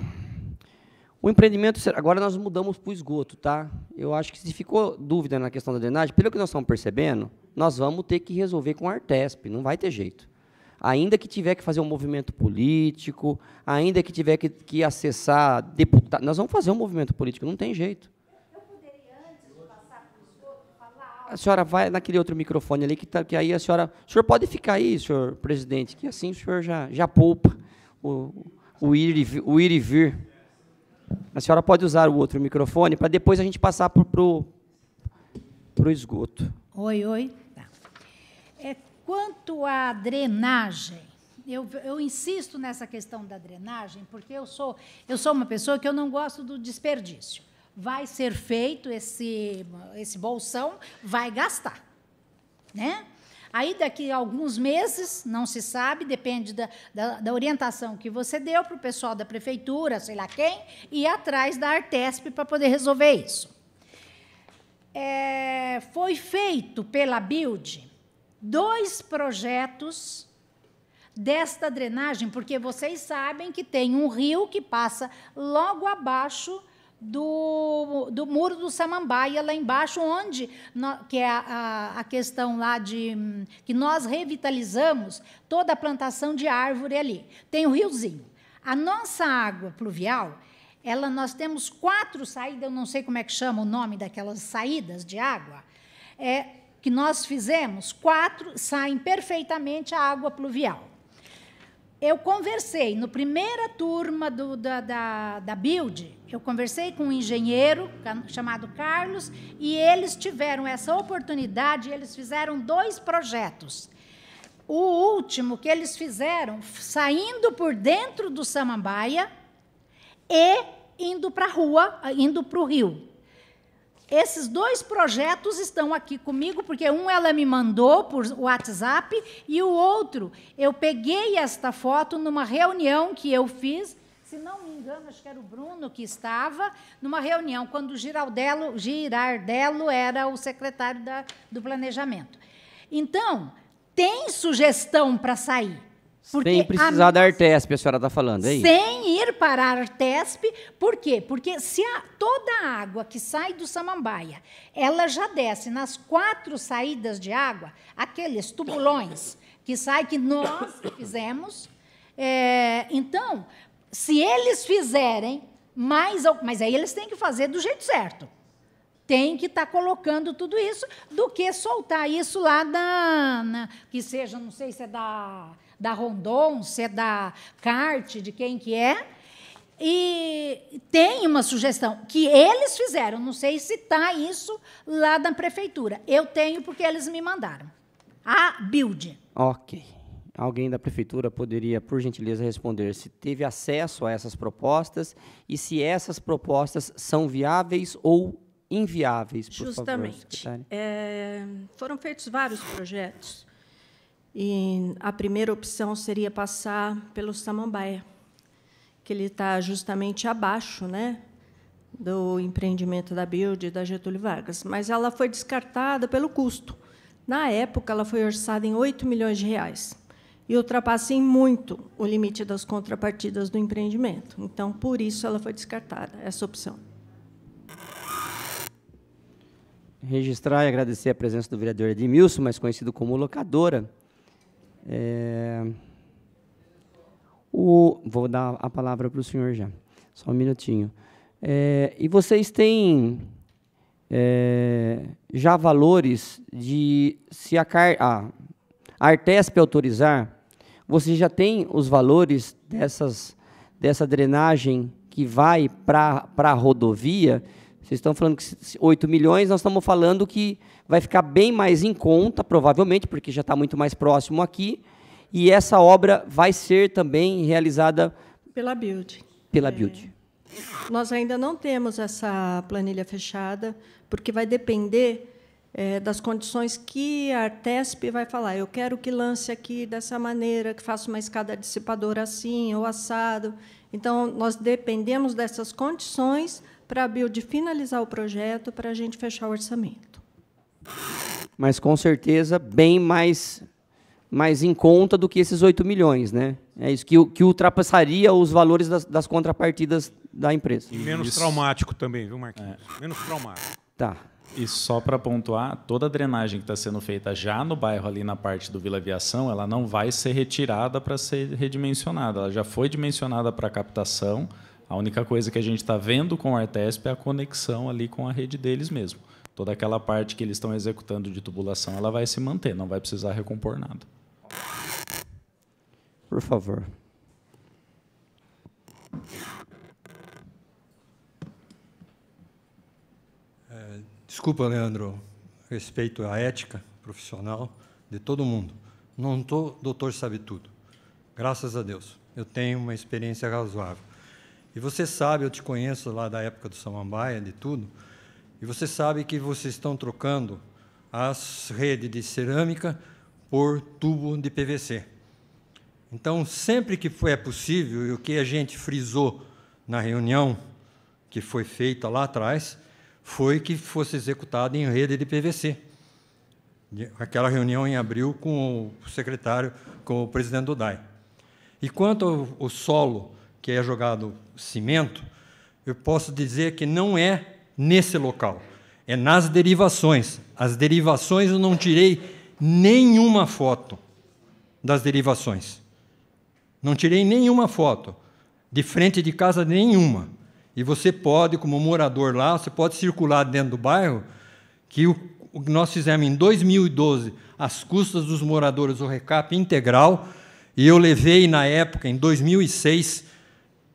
O empreendimento, agora nós mudamos para o esgoto, tá? Eu acho que se ficou dúvida na questão da drenagem, pelo que nós estamos percebendo, nós vamos ter que resolver com a Artesp, não vai ter jeito. Ainda que tiver que fazer um movimento político, ainda que tiver que, que acessar deputados, nós vamos fazer um movimento político, não tem jeito. Eu poderia, antes passar para o esgoto, falar... A senhora vai naquele outro microfone ali, que, tá, que aí a senhora... O senhor pode ficar aí, senhor presidente, que assim o senhor já, já poupa o o ir e vir. O ir e vir. A senhora pode usar o outro microfone para depois a gente passar para o esgoto. Oi, oi. Tá. É, quanto à drenagem, eu, eu, insisto nessa questão da drenagem, porque eu sou, eu sou uma pessoa que eu não gosto do desperdício. Vai ser feito esse, esse bolsão, vai gastar. Né? Aí, daqui a alguns meses, não se sabe, depende da, da, da orientação que você deu para o pessoal da prefeitura, sei lá quem, e atrás da Artesp para poder resolver isso. É, foi feito pela Build dois projetos desta drenagem, porque vocês sabem que tem um rio que passa logo abaixo do, do muro do Samambaia, lá embaixo, onde, no, que é a, a, a, questão lá de hum, que nós revitalizamos toda a plantação de árvore ali. Tem o um riozinho. A nossa água pluvial, ela nós temos quatro saídas, eu não sei como é que chama o nome daquelas saídas de água, é, que nós fizemos, quatro saem perfeitamente a água pluvial eu conversei no primeira turma do, da, da, da Build eu conversei com um engenheiro chamado Carlos e eles tiveram essa oportunidade, eles fizeram dois projetos. O último que eles fizeram, saindo por dentro do Samambaia e indo para a rua, ah, indo para o rio. Esses dois projetos estão aqui comigo, porque um ela me mandou por WhatsApp e o outro eu peguei esta foto numa reunião que eu fiz, se não me engano, acho que era o Bruno que estava, numa reunião, quando o Giraldelo, Girardello era o secretário da, do Planejamento. Então, tem sugestão para sair. sem precisar a, da Artesp, a senhora está falando, aí? É sem ir para a Artesp, por quê? Porque se a, toda a água que sai do Samambaia, ela já desce nas quatro saídas de água, aqueles tubulões que saem, que nós fizemos, é, então, se eles fizerem mais, mas aí eles têm que fazer do jeito certo. Tem que estar tá colocando tudo isso do que soltar isso lá da na, que seja, não sei se é da da Rondon, se é da Cart, de quem que é. E tem uma sugestão que eles fizeram, não sei se está isso lá da prefeitura. Eu tenho porque eles me mandaram. A Build. Ok alguém da prefeitura poderia, por gentileza, responder se teve acesso a essas propostas e se essas propostas são viáveis ou inviáveis, por Justamente. Favor, é, foram feitos vários projetos. E a primeira opção seria passar pelo Samambaia, que ele está justamente abaixo né, do empreendimento da Build e da Getúlio Vargas. Mas ela foi descartada pelo custo. Na época, ela foi orçada em 8 milhões de reais e ultrapassem muito o limite das contrapartidas do empreendimento. Então, por isso, ela foi descartada, essa opção. Registrar e agradecer a presença do vereador Edmilson, mais conhecido como locadora. É... O... Vou dar a palavra para o senhor já, só um minutinho. É... E vocês têm é... já valores de se a, car... Ah, a Artesp autorizar você já tem os valores dessas, dessa drenagem que vai para a rodovia? Vocês estão falando que 8 milhões, nós estamos falando que vai ficar bem mais em conta, provavelmente, porque já está muito mais próximo aqui. E essa obra vai ser também realizada pela Build. Pela é. Build. Nós ainda não temos essa planilha fechada, porque vai depender é, das condições que a Artesp vai falar. Eu quero que lance aqui dessa maneira, que faça uma escada dissipadora assim, ou assado. Então, nós dependemos dessas condições para a Build finalizar o projeto, para a gente fechar o orçamento. Mas, com certeza, bem mais, mais em conta do que esses 8 milhões, né? É isso que, que ultrapassaria os valores das, das contrapartidas da empresa. E menos isso. traumático também, viu, Marquinhos? É. Menos traumático. Tá. E só para pontuar, toda a drenagem que está sendo feita já no bairro, ali na parte do Vila Aviação, ela não vai ser retirada para ser redimensionada. Ela já foi dimensionada para captação. A única coisa que a gente está vendo com o Artesp é a conexão ali com a rede deles mesmo. Toda aquela parte que eles estão executando de tubulação, ela vai se manter, não vai precisar recompor nada. Por favor. Desculpa, Leandro, respeito à ética profissional de todo mundo. Não estou doutor sabe tudo. Graças a Deus, eu tenho uma experiência razoável. E você sabe, eu te conheço lá da época do Samambaia, de tudo, e você sabe que vocês estão trocando as redes de cerâmica por tubo de PVC. Então, sempre que é possível, e o que a gente frisou na reunião que foi feita lá atrás, foi que fosse executado em rede de PVC. Aquela reunião em abril com o secretário, com o presidente do DAE. E quanto ao solo que é jogado cimento, eu posso dizer que não é nesse local, é nas derivações. As derivações eu não tirei nenhuma foto das derivações. Não tirei nenhuma foto de frente de casa nenhuma. E você pode, como morador lá, você pode circular dentro do bairro, que o, o que nós fizemos em 2012, às custas dos moradores, o recap integral, e eu levei na época, em 2006,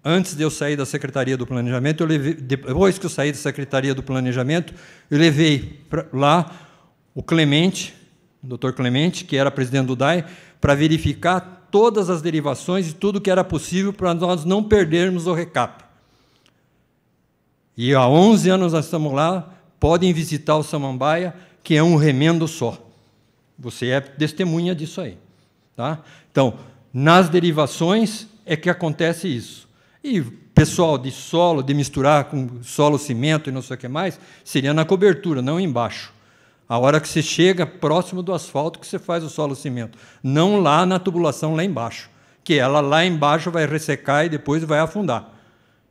antes de eu sair da Secretaria do Planejamento, levei, depois que eu saí da Secretaria do Planejamento, eu levei lá o Clemente, o doutor Clemente, que era presidente do DAE, para verificar todas as derivações e tudo que era possível para nós não perdermos o recap. E há 11 anos nós estamos lá, podem visitar o Samambaia, que é um remendo só. Você é testemunha disso aí. Tá? Então, nas derivações é que acontece isso. E pessoal de solo, de misturar com solo, cimento e não sei o que mais, seria na cobertura, não embaixo. A hora que você chega próximo do asfalto que você faz o solo cimento, não lá na tubulação lá embaixo, que ela lá embaixo vai ressecar e depois vai afundar,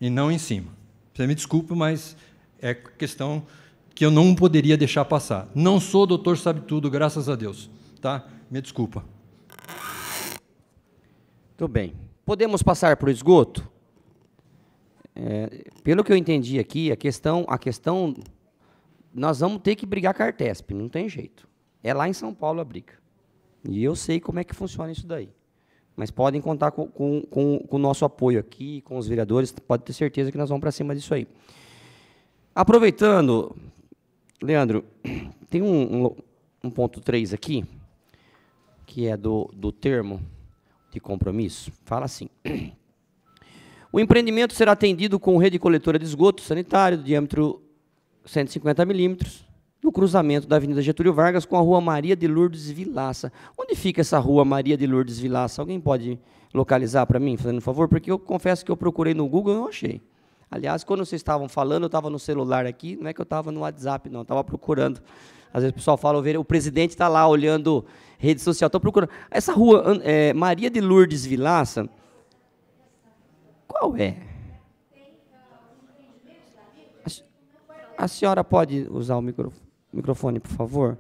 e não em cima. Você me desculpe, mas é questão que eu não poderia deixar passar. Não sou doutor sabe tudo, graças a Deus, tá? Me desculpa. Tudo bem. Podemos passar para o esgoto? É, pelo que eu entendi aqui, a questão, a questão, nós vamos ter que brigar com a Artesp, não tem jeito. É lá em São Paulo a briga. E eu sei como é que funciona isso daí. Mas podem contar com, com, com, com o nosso apoio aqui, com os vereadores, pode ter certeza que nós vamos para cima disso aí. Aproveitando, Leandro, tem um, um, um ponto 3 aqui, que é do, do termo de compromisso. Fala assim. O empreendimento será atendido com rede coletora de esgoto sanitário de diâmetro 150 milímetros, no cruzamento da Avenida Getúlio Vargas com a Rua Maria de Lourdes Vilaça. Onde fica essa Rua Maria de Lourdes Vilaça? Alguém pode localizar para mim, fazendo um favor? Porque eu confesso que eu procurei no Google e não achei. Aliás, quando vocês estavam falando, eu estava no celular aqui, não é que eu estava no WhatsApp, não, estava procurando. Às vezes o pessoal fala, o presidente está lá olhando rede social, estou procurando. Essa rua, é, Maria de Lourdes Vilaça, qual é? A senhora pode usar o microfone microfone, por favor.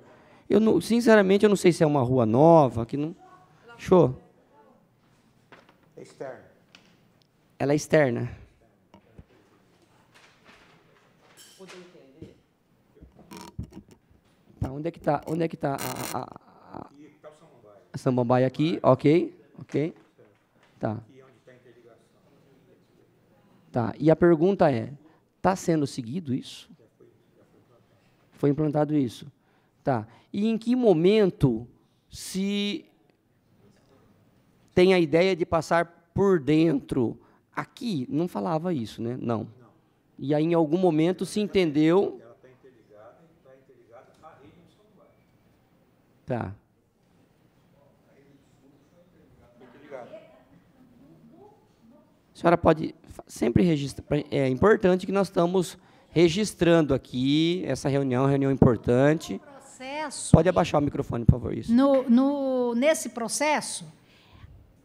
Eu não, sinceramente, eu não sei se é uma rua nova, que não. Show. É externa. Ela é externa. Tá, onde é que está? Onde é que tá a, a, a, tá a Samambaia aqui? Ok, ok. Tá. É tá, tá. E a pergunta é: está sendo seguido isso? Foi implantado isso. Tá. E em que momento se tem a ideia de passar por dentro? Aqui não falava isso, né? Não. E aí, em algum momento, se entendeu. Ela está interligada, tá interligada à rede muscular. Tá. A senhora pode sempre registrar. É importante que nós estamos registrando aqui essa reunião, reunião importante. Processo, Pode abaixar o microfone, por favor. Isso. No, no, nesse processo,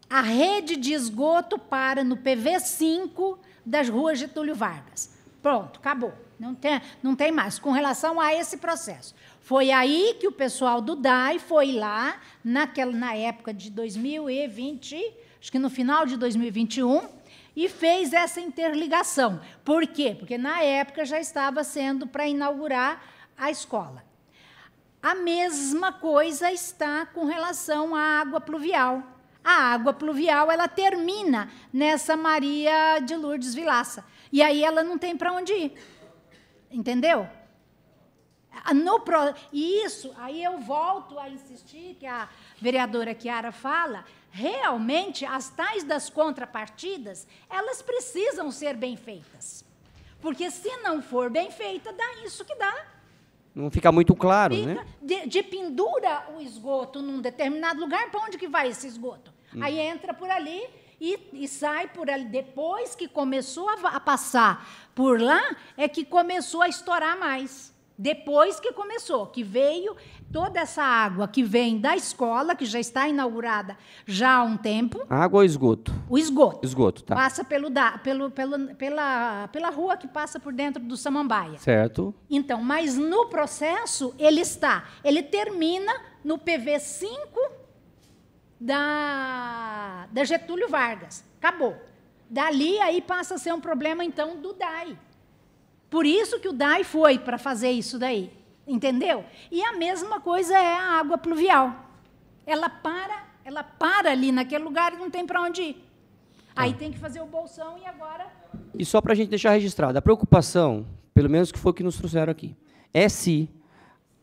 a rede de esgoto para no PV5 das ruas Getúlio Vargas. Pronto, acabou. Não tem, não tem mais. Com relação a esse processo. Foi aí que o pessoal do DAI foi lá, naquela, na época de 2020, acho que no final de 2021, e fez essa interligação. Por quê? Porque na época já estava sendo para inaugurar a escola. A mesma coisa está com relação à água pluvial. A água pluvial ela termina nessa Maria de Lourdes Vilaça. E aí ela não tem para onde ir. Entendeu? Ah, no Isso, aí eu volto a insistir que a vereadora Kiara fala realmente as tais das contrapartidas, elas precisam ser bem feitas. Porque se não for bem feita, dá isso que dá. Não fica muito claro, fica, né? De, de, pendura o esgoto num determinado lugar, para onde que vai esse esgoto? Hum. Aí entra por ali e, e, sai por ali. Depois que começou a, a passar por lá, é que começou a estourar mais. Depois que começou, que veio toda essa água que vem da escola, que já está inaugurada já há um tempo. Água ou esgoto? O esgoto. Esgoto, tá. Passa pelo, da, pelo, pelo, pela, pela rua que passa por dentro do Samambaia. Certo. Então, mas no processo, ele está. Ele termina no PV5 da, da Getúlio Vargas. Acabou. Dali aí passa a ser um problema, então, do DAI. Por isso que o DAI foi para fazer isso daí. Entendeu? E a mesma coisa é a água pluvial. Ela para, ela para ali naquele lugar e não tem para onde ir. Tá. Aí tem que fazer o bolsão e agora. E só para a gente deixar registrado, a preocupação, pelo menos que foi o que nos trouxeram aqui, é se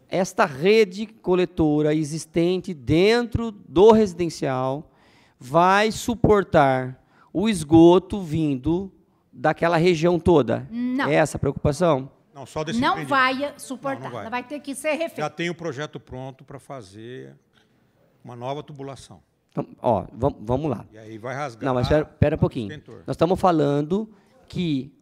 esta rede coletora existente dentro do residencial vai suportar o esgoto vindo daquela região toda? Não. É essa a preocupação? Não, só desse Não vai suportar, não, não vai. vai ter que ser refeita. Já tem o projeto pronto para fazer uma nova tubulação. Então, ó, vamos lá. E aí vai rasgar. Não, mas pera, um pouquinho. Nós estamos falando que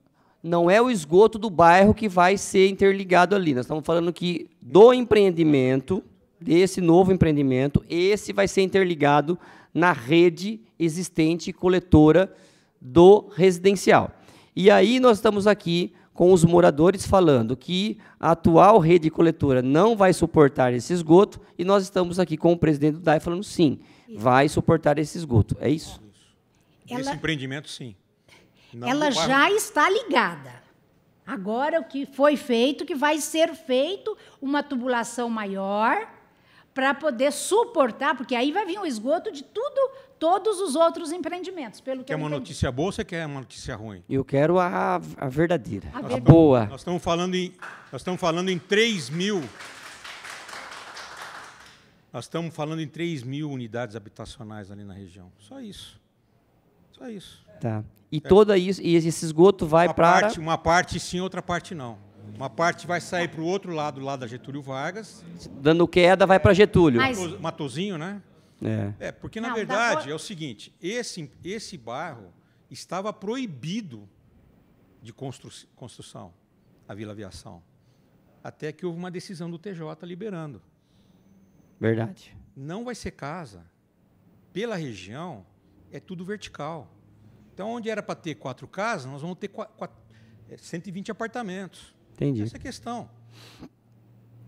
não é o esgoto do bairro que vai ser interligado ali. Nós estamos falando que do empreendimento, desse novo empreendimento, esse vai ser interligado na rede existente coletora do residencial. E aí nós estamos aqui com os moradores falando que a atual rede coletora não vai suportar esse esgoto e nós estamos aqui com o presidente do DAE falando sim, isso. vai suportar esse esgoto. É isso? Ela, esse empreendimento, sim. Não ela já está ligada. Agora, o que foi feito, que vai ser feito uma tubulação maior para poder suportar, porque aí vai vir um esgoto de tudo todos os outros empreendimentos. Pelo que quer uma entendi. notícia boa ou você quer uma notícia ruim? Eu quero a, a verdadeira, a, verdadeira. boa. Nós estamos falando em, nós estamos falando em 3 mil. Nós estamos falando em 3 mil unidades habitacionais ali na região. Só isso. Só isso. Tá. E é. toda isso, e esse esgoto vai para. Uma parte sim, outra parte não. Uma parte vai sair para o outro lado, lá da Getúlio Vargas. Dando queda, vai para Getúlio. Mas... Matozinho, né? É, é porque na não, verdade é o seguinte: esse, esse barro estava proibido de constru... construção, a Vila Aviação. Até que houve uma decisão do TJ liberando. Verdade. Não vai ser casa. Pela região, é tudo vertical. Então, onde era para ter quatro casas, nós vamos ter quatro, quatro, é, 120 apartamentos. Entendi. Essa é a questão.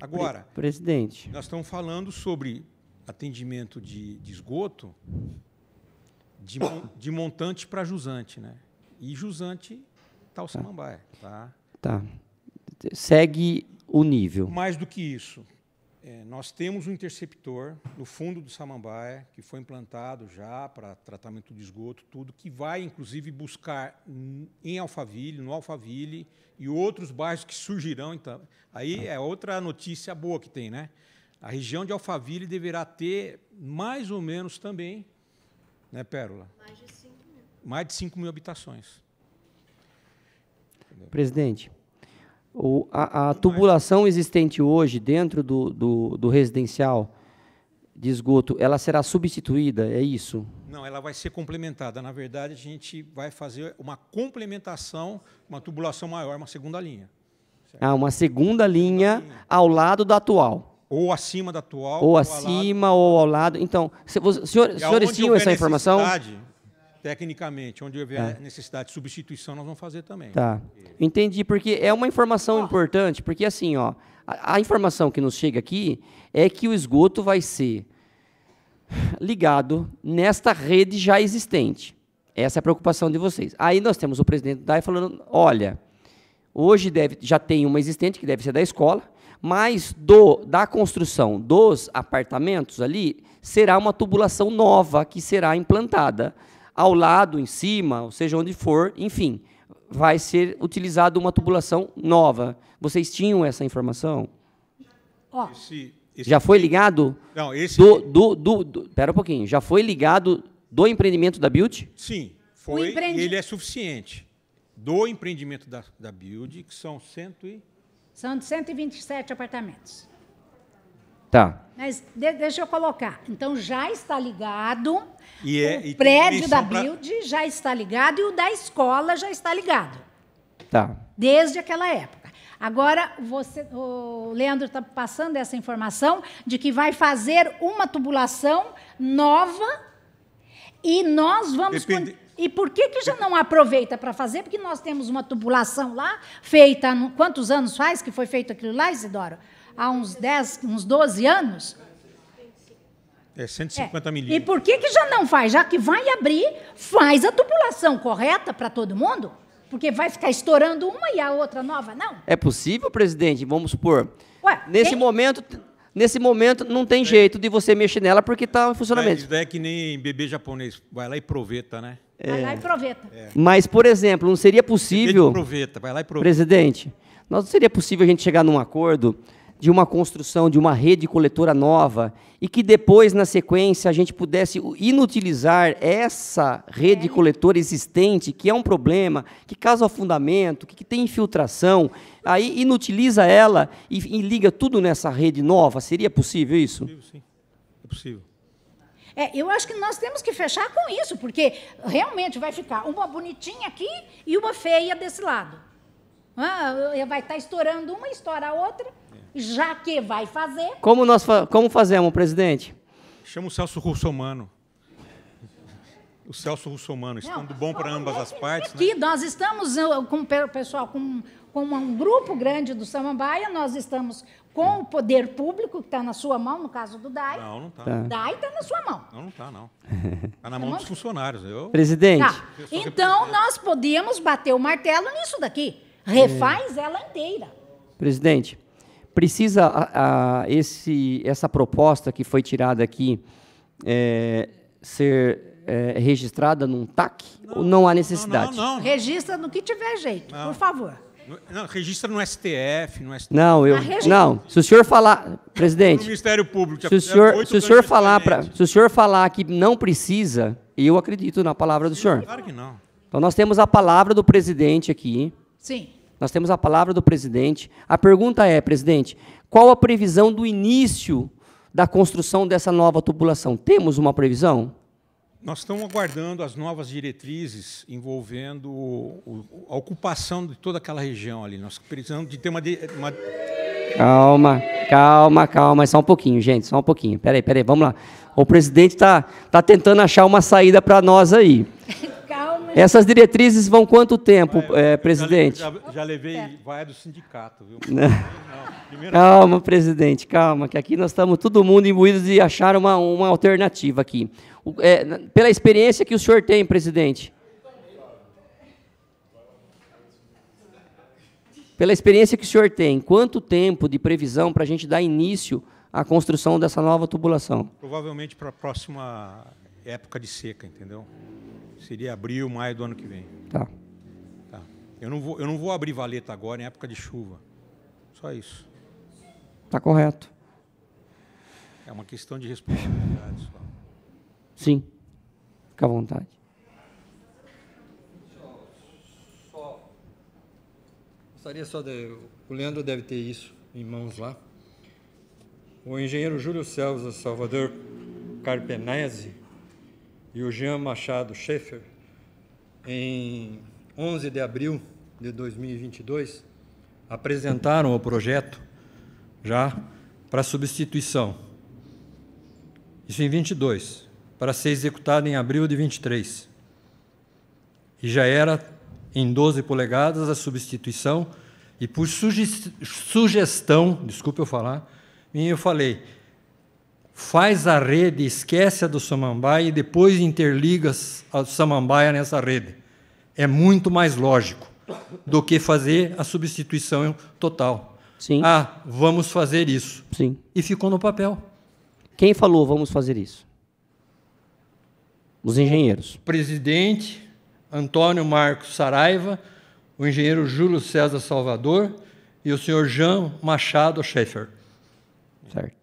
Agora, Pre presidente, nós estamos falando sobre atendimento de, de esgoto de, de montante para jusante, né? E jusante está o tá. Samambaia, tá? Tá. Segue o nível. Mais do que isso, é, nós temos um interceptor no fundo do Samambaia que foi implantado já para tratamento de esgoto, tudo que vai inclusive buscar em Alphaville, no Alphaville e outros bairros que surgirão. Então, aí tá. é outra notícia boa que tem, né? A região de Alphaville deverá ter mais ou menos também, né, Pérola? Mais de 5 mil. Mais de 5 mil habitações. Entendeu? Presidente, o, a, a tubulação mais. existente hoje dentro do, do, do residencial de esgoto, ela será substituída, é isso? Não, ela vai ser complementada. Na verdade, a gente vai fazer uma complementação, uma tubulação maior, uma segunda linha. Certo? Ah, uma segunda, linha, linha, ao lado da atual. Ou acima da atual. Ou, ou acima, ao ou ao lado. Então, se, os senhor, senhores tinham essa informação? Tecnicamente, onde houver é. necessidade de substituição, nós vamos fazer também. Tá. Entendi, porque é uma informação ah. importante, porque assim, ó, a, a informação que nos chega aqui é que o esgoto vai ser ligado nesta rede já existente. Essa é a preocupação de vocês. Aí nós temos o presidente da falando: olha, hoje deve, já tem uma existente que deve ser da escola, mas do da construção dos apartamentos ali será uma tubulação nova que será implantada ao lado, em cima, ou seja, onde for, enfim, vai ser utilizada uma tubulação nova. Vocês tinham essa informação? Esse, esse já foi ligado? Não, esse. Do, do, do, do, pera um pouquinho. Já foi ligado do empreendimento da Build? Sim, foi. Empreendi... Ele é suficiente. Do empreendimento da, da Build, que são cento e. São de 127 apartamentos. Tá. Mas de, deixa eu colocar. Então já está ligado. E é, o e prédio da Build pra... já está ligado e o da escola já está ligado. Tá. Desde aquela época. Agora, você, o Leandro está passando essa informação de que vai fazer uma tubulação nova e nós vamos. Depende... E por que, que já não aproveita para fazer? Porque nós temos uma tubulação lá, feita. Quantos anos faz que foi feito aquilo lá, Isidoro? Há uns 10, uns 12 anos? É, 150 é. milímetros. E por que, que já não faz? Já que vai abrir, faz a tubulação correta para todo mundo? Porque vai ficar estourando uma e a outra nova, não? É possível, presidente? Vamos supor. Ué, nesse tem... momento. Nesse momento não tem é. jeito de você mexer nela porque está em é, funcionamento. É, é que nem bebê japonês. Vai lá e proveta, né? Vai lá e é. proveta. É. Mas, por exemplo, não seria possível. Proveta, vai lá e proveta. Presidente, não seria possível a gente chegar num acordo de uma construção de uma rede coletora nova e que depois, na sequência, a gente pudesse inutilizar essa rede é. coletora existente, que é um problema, que causa afundamento, que, que tem infiltração, aí inutiliza ela e, e, liga tudo nessa rede nova. Seria possível isso? É possível, sim. É possível. É, eu acho que nós temos que fechar com isso, porque realmente vai ficar uma bonitinha aqui e uma feia desse lado. Ah, vai estar tá estourando uma, estoura a outra, já que vai fazer. Como nós fa como fazemos, presidente? Chama o Celso Russomano. O Celso Russomano, estando é bom para ambas é as partes. Aqui, né? nós estamos com o pessoal, com, com um grupo grande do Samambaia, nós estamos com o poder público, que está na sua mão, no caso do DAI. Não, não está. O tá. DAI está na sua mão. Não, não está, não. Está na mão dos funcionários. Eu... Presidente. Tá. Então, nós podemos bater o martelo nisso daqui. Refaz é. ela inteira. Presidente, precisa a, a, esse, essa proposta que foi tirada aqui é, ser é, registrada num TAC? Não, ou não há necessidade? Não, não, não. Registra no que tiver jeito, por favor. É, não, registra no STF, no STF. Não, eu, ah, não, se o senhor falar, presidente. No Ministério Público. Se o é senhor, se o senhor falar para, se o senhor falar que não precisa, eu acredito na palavra do senhor. Claro que não. Então nós temos a palavra do presidente aqui. Sim. Nós temos a palavra do presidente. A pergunta é, presidente, qual a previsão do início da construção dessa nova tubulação? Temos uma previsão? nós estamos aguardando as novas diretrizes envolvendo o, o, a ocupação de toda aquela região ali. Nós precisamos de ter uma, de, uma... Calma, calma, calma, só um pouquinho, gente, só um pouquinho. Peraí, peraí, vamos lá. O presidente está tá tentando achar uma saída para nós aí. Essas diretrizes vão quanto tempo, é, presidente? Já, já, já, levei é. vai do sindicato, viu? Não. Não, calma, presidente, calma, que aqui nós estamos todo mundo imbuídos de achar uma, uma alternativa aqui. É, pela experiência que o senhor tem, presidente. Pela experiência que o senhor tem, quanto tempo de previsão para a gente dar início à construção dessa nova tubulação? Provavelmente para a próxima época de seca, entendeu? Seria abril, maio do ano que vem. Tá. tá. Eu, não vou, eu não vou abrir valeta agora em época de chuva. Só isso. Tá correto. É uma questão de responsabilidade só. Sim. Fica à vontade. Gostaria só de. O Leandro deve ter isso em mãos lá. O engenheiro Júlio Celso Salvador Carpenese e o Jean Machado Schaeffer, em 11 de abril de 2022, apresentaram o projeto já para substituição. Isso em 22, para ser executado em abril de 23. E já era em 12 polegadas a substituição e por sugestão, desculpe eu falar, eu falei, faz a rede, esquece a do samambaia e depois interliga a do samambaia nessa rede. É muito mais lógico do que fazer a substituição total. Sim. Ah, vamos fazer isso. Sim. E ficou no papel. Quem falou vamos fazer isso? Os engenheiros. O presidente Antônio Marcos Saraiva, o engenheiro Júlio César Salvador e o senhor Jean Machado Schaeffer. Certo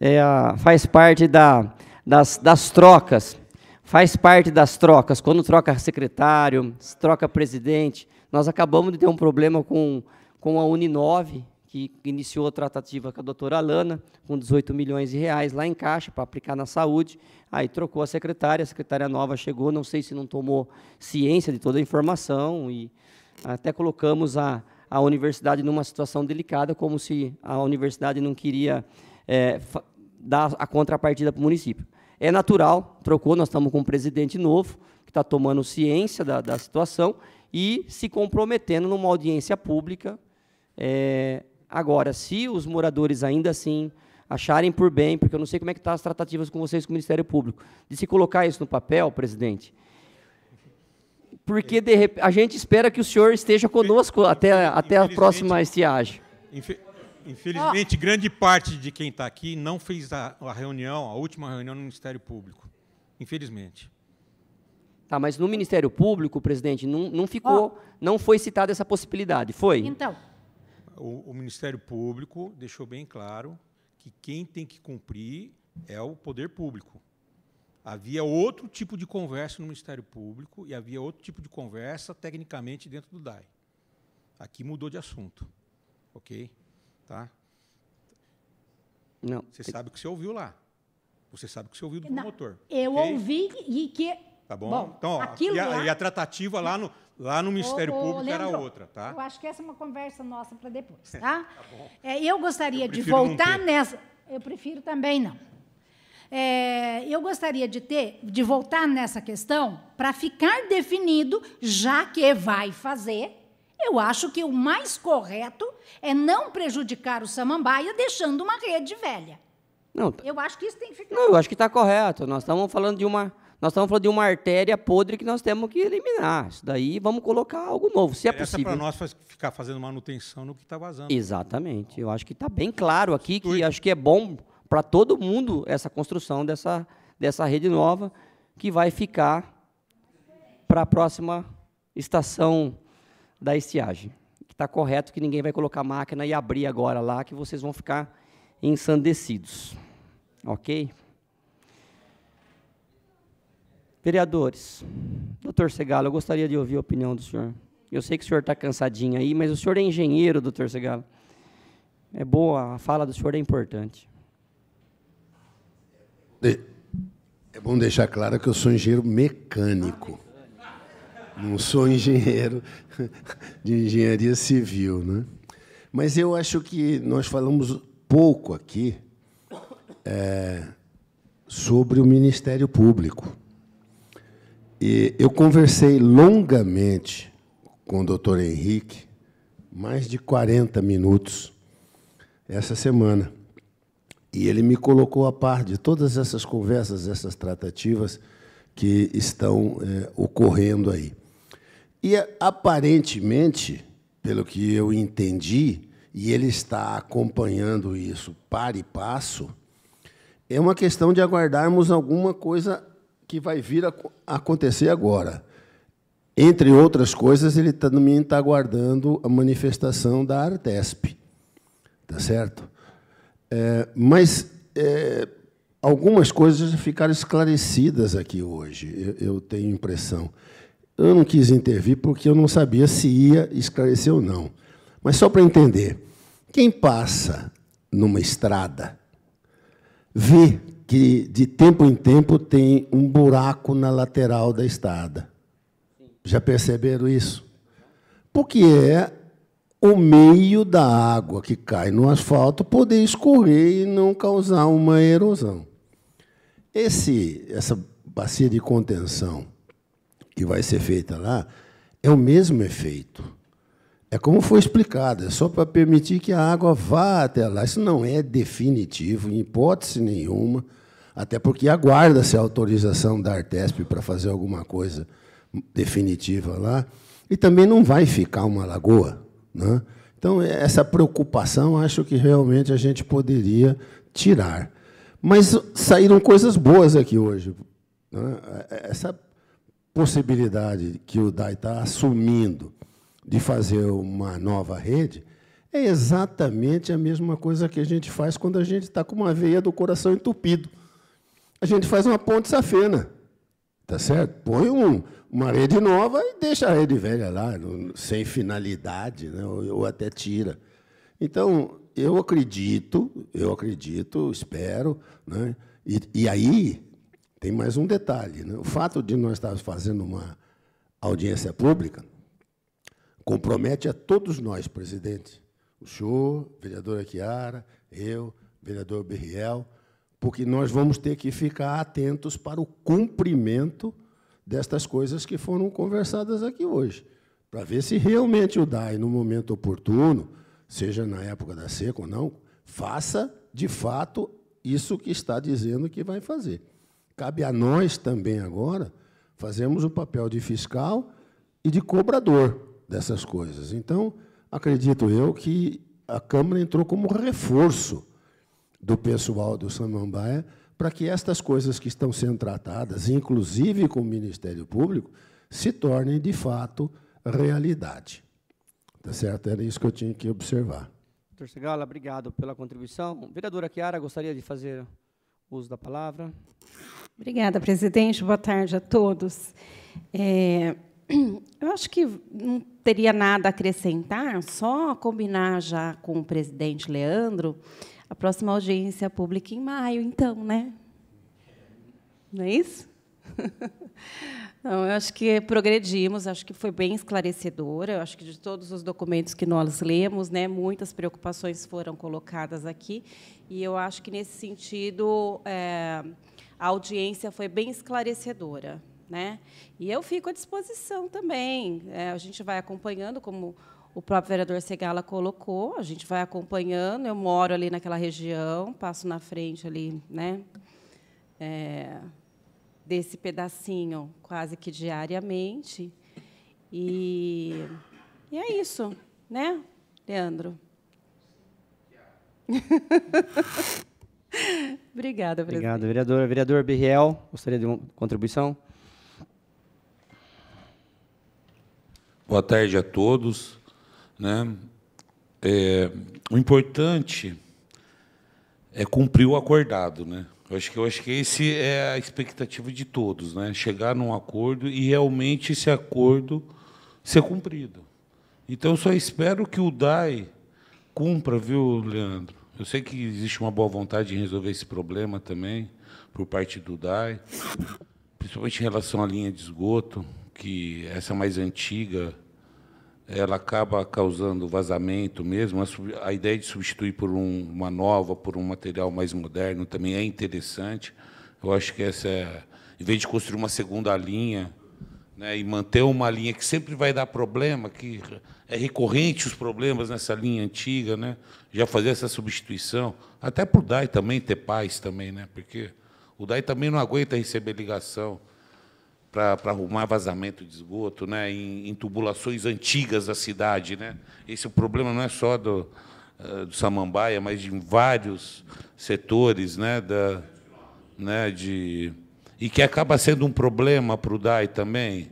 é, faz parte da, das, das trocas. Faz parte das trocas. Quando troca secretário, troca presidente. Nós acabamos de ter um problema com, com a Uninove, que iniciou a tratativa com a doutora Alana, com 18 milhões de reais lá em caixa para aplicar na saúde. Aí trocou a secretária, a secretária nova chegou, não sei se não tomou ciência de toda a informação e até colocamos a, a universidade numa situação delicada, como se a universidade não queria é, dar a contrapartida para o município. É natural, trocou, nós estamos com um presidente novo, que está tomando ciência da, da, situação e se comprometendo numa audiência pública. É, agora, se os moradores ainda assim acharem por bem, porque eu não sei como é que estão tá as tratativas com vocês com o Ministério Público, de se colocar isso no papel, presidente, porque de, a gente espera que o senhor esteja conosco até, até a próxima estiagem. Infelizmente, oh. grande parte de quem está aqui não fez a, a, reunião, a última reunião no Ministério Público. Infelizmente. Tá, mas no Ministério Público, presidente, não, não ficou, oh. não foi citada essa possibilidade, foi? Então. O, o Ministério Público deixou bem claro que quem tem que cumprir é o poder público. Havia outro tipo de conversa no Ministério Público e havia outro tipo de conversa tecnicamente dentro do DAE. Aqui mudou de assunto. Ok? Tá? Não. Você sabe o que você ouviu lá. Você sabe o que você ouviu do não, promotor. Eu okay? ouvi e que. Tá bom? bom então, ó, e, a, lá... e, a, tratativa lá no, lá no Ministério Público era outra, tá? Eu acho que essa é uma conversa nossa para depois, tá? tá é, eu gostaria eu de voltar nessa. Eu prefiro também não. É, eu gostaria de ter, de voltar nessa questão para ficar definido, já que vai fazer, eu acho que o mais correto é não prejudicar o samambaia deixando uma rede velha. Não, tá. eu acho que isso tem que ficar. Não, eu acho que está correto. Nós estamos falando de uma. Nós estamos falando de uma artéria podre que nós temos que eliminar. Isso daí vamos colocar algo novo, se é possível. Essa para nós ficar fazendo manutenção no que está vazando. Exatamente. Eu acho que está bem claro aqui que acho que é bom para todo mundo essa construção dessa, dessa rede nova que vai ficar para a próxima estação da estiagem. Que está correto que ninguém vai colocar máquina e abrir agora lá, que vocês vão ficar ensandecidos. Ok? Vereadores, doutor Segalo, eu gostaria de ouvir a opinião do senhor. Eu sei que o senhor está cansadinho aí, mas o senhor é engenheiro, doutor Segalo. É boa, a fala do senhor é importante. É, é bom deixar claro que eu sou engenheiro mecânico. Não sou engenheiro de engenharia civil, né? Mas eu acho que nós falamos pouco aqui é, sobre o Ministério Público. E eu conversei longamente com o doutor Henrique, mais de 40 minutos, essa semana. E ele me colocou a par de todas essas conversas, essas tratativas que estão é, ocorrendo aí. E aparentemente, pelo que eu entendi, e ele está acompanhando isso par e passo, é uma questão de aguardarmos alguma coisa que vai vir a acontecer agora. Entre outras coisas, ele também está aguardando a manifestação da Artesp. Tá certo? É, mas é, algumas coisas ficaram esclarecidas aqui hoje, eu, eu tenho impressão. Eu não quis intervir porque eu não sabia se ia esclarecer ou não. Mas só para entender, quem passa numa estrada vê que de tempo em tempo tem um buraco na lateral da estrada. Já perceberam isso? Porque é o meio da água que cai no asfalto poder escorrer e não causar uma erosão. Esse, essa bacia de contenção que vai ser feita lá, é o mesmo efeito. É como foi explicado, é só para permitir que a água vá até lá. Isso não é definitivo, em hipótese nenhuma, até porque aguarda-se a autorização da Artesp para fazer alguma coisa definitiva lá. E também não vai ficar uma lagoa. Né? Então, é, essa preocupação acho que realmente a gente poderia tirar. Mas saíram coisas boas aqui hoje. Né? É, essa possibilidade que o DAI está assumindo de fazer uma nova rede é exatamente a mesma coisa que a gente faz quando a gente está com uma veia do coração entupido. A gente faz uma ponte safena, tá certo? Põe um, uma rede nova e deixa a rede velha lá, sem finalidade, né? ou, ou até tira. Então, eu acredito, eu acredito, espero, né? e, e aí tem mais um detalhe. Né? O fato de nós estarmos fazendo uma audiência pública compromete a todos nós, presidente. O senhor, vereadora Chiara, eu, vereador Berriel, porque nós vamos ter que ficar atentos para o cumprimento destas coisas que foram conversadas aqui hoje, para ver se realmente o DAE, no momento oportuno, seja na época da seca ou não, faça de fato isso que está dizendo que vai fazer. Cabe a nós também agora fazermos o papel de fiscal e de cobrador dessas coisas. Então, acredito eu que a Câmara entrou como reforço do pessoal do Samambaia para que estas coisas que estão sendo tratadas, inclusive com o Ministério Público, se tornem de fato realidade. Tá certo? Era isso que eu tinha que observar. Doutor Segala, obrigado pela contribuição. Vereadora Chiara, gostaria de fazer uso da palavra. Obrigada, presidente. Boa tarde a todos. É, eu acho que não teria nada a acrescentar, só combinar já com o presidente Leandro a próxima audiência pública em maio, então, né? Não é isso? Não, eu acho que progredimos, acho que foi bem esclarecedora. Eu acho que de todos os documentos que nós lemos, né, muitas preocupações foram colocadas aqui. E eu acho que, nesse sentido, é, a audiência foi bem esclarecedora. Né? E eu fico à disposição também. É, a gente vai acompanhando, como o próprio vereador Segala colocou, a gente vai acompanhando. Eu moro ali naquela região, passo na frente ali, né? É, desse pedacinho quase que diariamente. E, e é isso, né, Leandro? Yeah. Obrigada, presidente. Obrigado, vereadora. Vereador Birriel, gostaria de uma contribuição? Boa tarde a todos. Né? É, o importante é cumprir o acordado, né? Eu acho que eu acho que esse é a expectativa de todos, né? Chegar num acordo e realmente esse acordo ser cumprido. Então só espero que o DAI cumpra, viu, Leandro? Eu sei que existe uma boa vontade de resolver esse problema também, por parte do DAE, principalmente em relação à linha de esgoto, que essa mais antiga, ela acaba causando vazamento mesmo. A, a ideia de substituir por um, uma nova, por um material mais moderno, também é interessante. Eu acho que essa é, em vez de construir uma segunda linha né, e manter uma linha que sempre vai dar problema, que é recorrente os problemas nessa linha antiga, né, já fazer essa substituição, até para o DAI também ter paz também, né, porque o DAI também não aguenta receber ligação para arrumar vazamento de esgoto, né, em, em, tubulações antigas da cidade, né. Esse é problema não é só do, eh, do Samambaia, mas de vários setores, né, da, né, de e que acaba sendo um problema para o DAI também,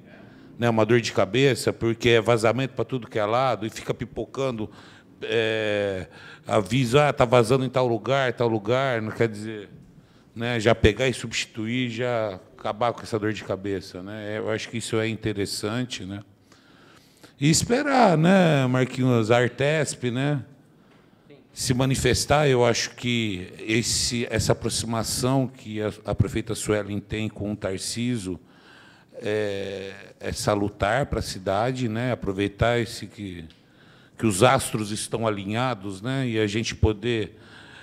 né, uma dor de cabeça, porque é vazamento para tudo que é lado e fica pipocando é, aviso, ah, está vazando em tal lugar, tal lugar, não quer dizer, né, já pegar e substituir, já acabar com essa dor de cabeça. Né? É, eu acho que isso é interessante. Né? E esperar, né, Marquinhos, a Artesp, né? se manifestar. Eu acho que esse, essa aproximação que a, a prefeita Suelen tem com o Tarciso é, é salutar para a cidade, né? aproveitar esse que, que os astros estão alinhados né? e a gente poder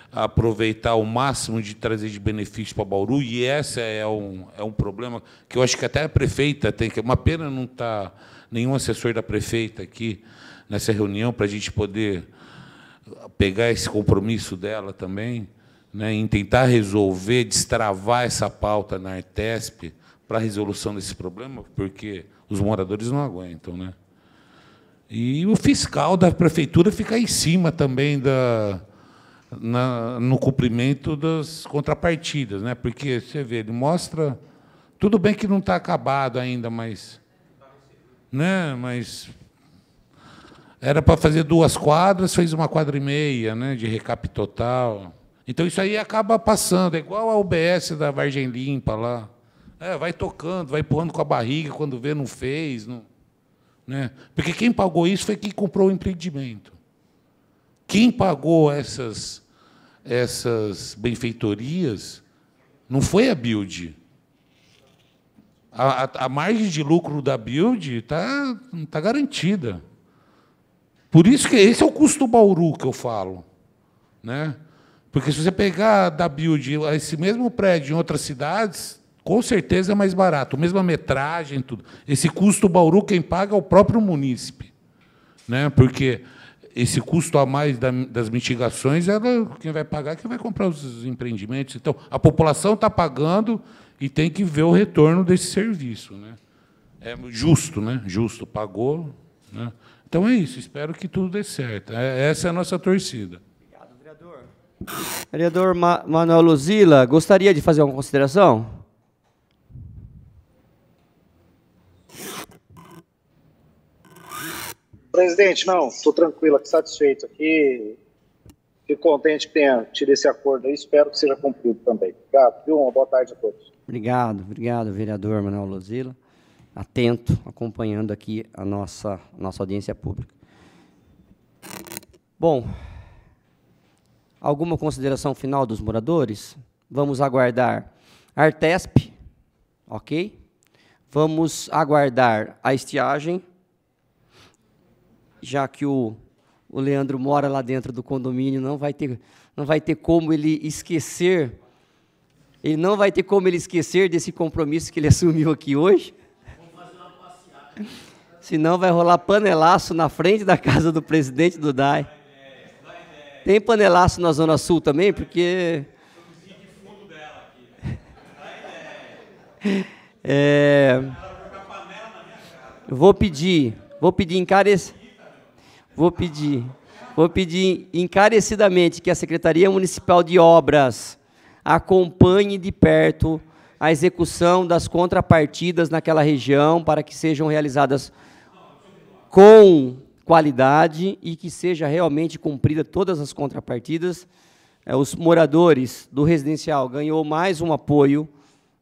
aproveitar o máximo de trazer de benefício para Bauru, e esse é um, é um problema que eu acho que até a prefeita tem que. É uma pena não estar tá nenhum assessor da prefeita aqui nessa reunião para a gente poder pegar esse compromisso dela também, né, em tentar resolver, destravar essa pauta na Artesp para a resolução desse problema, porque os moradores não aguentam. Né? E o fiscal da prefeitura fica em cima também da, na, no cumprimento das contrapartidas, né? porque você vê, ele mostra. Tudo bem que não está acabado ainda, mas. Né, mas era para fazer duas quadras, fez uma quadra e meia né, de recap total. Então isso aí acaba passando, é igual a UBS da Vargem Limpa lá. É, vai tocando, vai pulando com a barriga, quando vê, não fez. Não, né? Porque quem pagou isso foi quem comprou o empreendimento. Quem pagou essas, essas benfeitorias não foi a Build. A, a, a margem de lucro da Build está tá garantida. Por isso que esse é o custo Bauru que eu falo. Né? Porque se você pegar da build esse mesmo prédio em outras cidades, com certeza é mais barato, mesma metragem, tudo. Esse custo Bauru quem paga é o próprio munícipe, né? Porque esse custo a mais das mitigações, ela, quem vai pagar é quem vai comprar os empreendimentos. Então, a população está pagando e tem que ver o retorno desse serviço. Né? É justo, né? Justo, pagou. Né? Então é isso, espero que tudo dê certo. É, essa é a nossa torcida. Obrigado, vereador. Vereador Ma Manuel Luzila, gostaria de fazer uma consideração? Presidente, não, estou tranquilo, satisfeito aqui. Fico contente que tenha tido esse acordo aí, espero que seja cumprido também. Obrigado, viu? Uma boa tarde a todos. Obrigado, obrigado, vereador Manuel Luzila atento, acompanhando aqui a nossa, a nossa audiência pública. Bom, alguma consideração final dos moradores? Vamos aguardar Artesp, ok? Vamos aguardar a estiagem, já que o, o Leandro mora lá dentro do condomínio, não vai ter, não vai ter como ele esquecer, ele não vai ter como ele esquecer desse compromisso que ele assumiu aqui hoje. Senão vai rolar panelaço na frente da casa do presidente do DAI. Tem panelaço na Zona Sul também, porque. É... Vou pedir, vou pedir encarece, vou pedir, vou pedir encarecidamente que a Secretaria Municipal de Obras acompanhe de perto a execução das contrapartidas naquela região para que sejam realizadas com qualidade e que seja realmente cumprida todas as contrapartidas. É, os moradores do residencial ganhou mais um apoio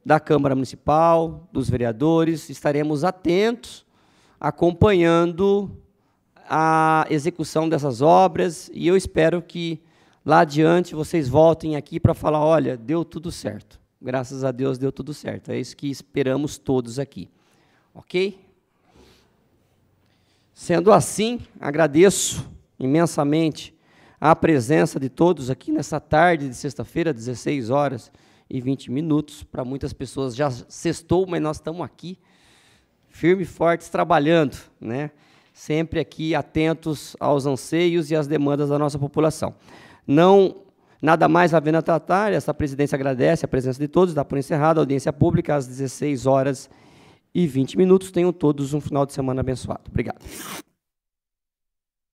da Câmara Municipal, dos vereadores. Estaremos atentos, acompanhando a execução dessas obras e eu espero que lá adiante vocês voltem aqui para falar, olha, deu tudo certo graças a Deus deu tudo certo. É isso que esperamos todos aqui. Ok? Sendo assim, agradeço imensamente a presença de todos aqui nessa tarde de sexta-feira, 16 horas e 20 minutos. Para muitas pessoas já sextou, mas nós estamos aqui, firme e fortes, trabalhando, né? sempre aqui atentos aos anseios e às demandas da nossa população. Não Nada mais havendo a tratar, esta presidência agradece a presença de todos, dá por encerrada a audiência pública às 16 horas e 20 minutos. Tenham todos um final de semana abençoado. Obrigado.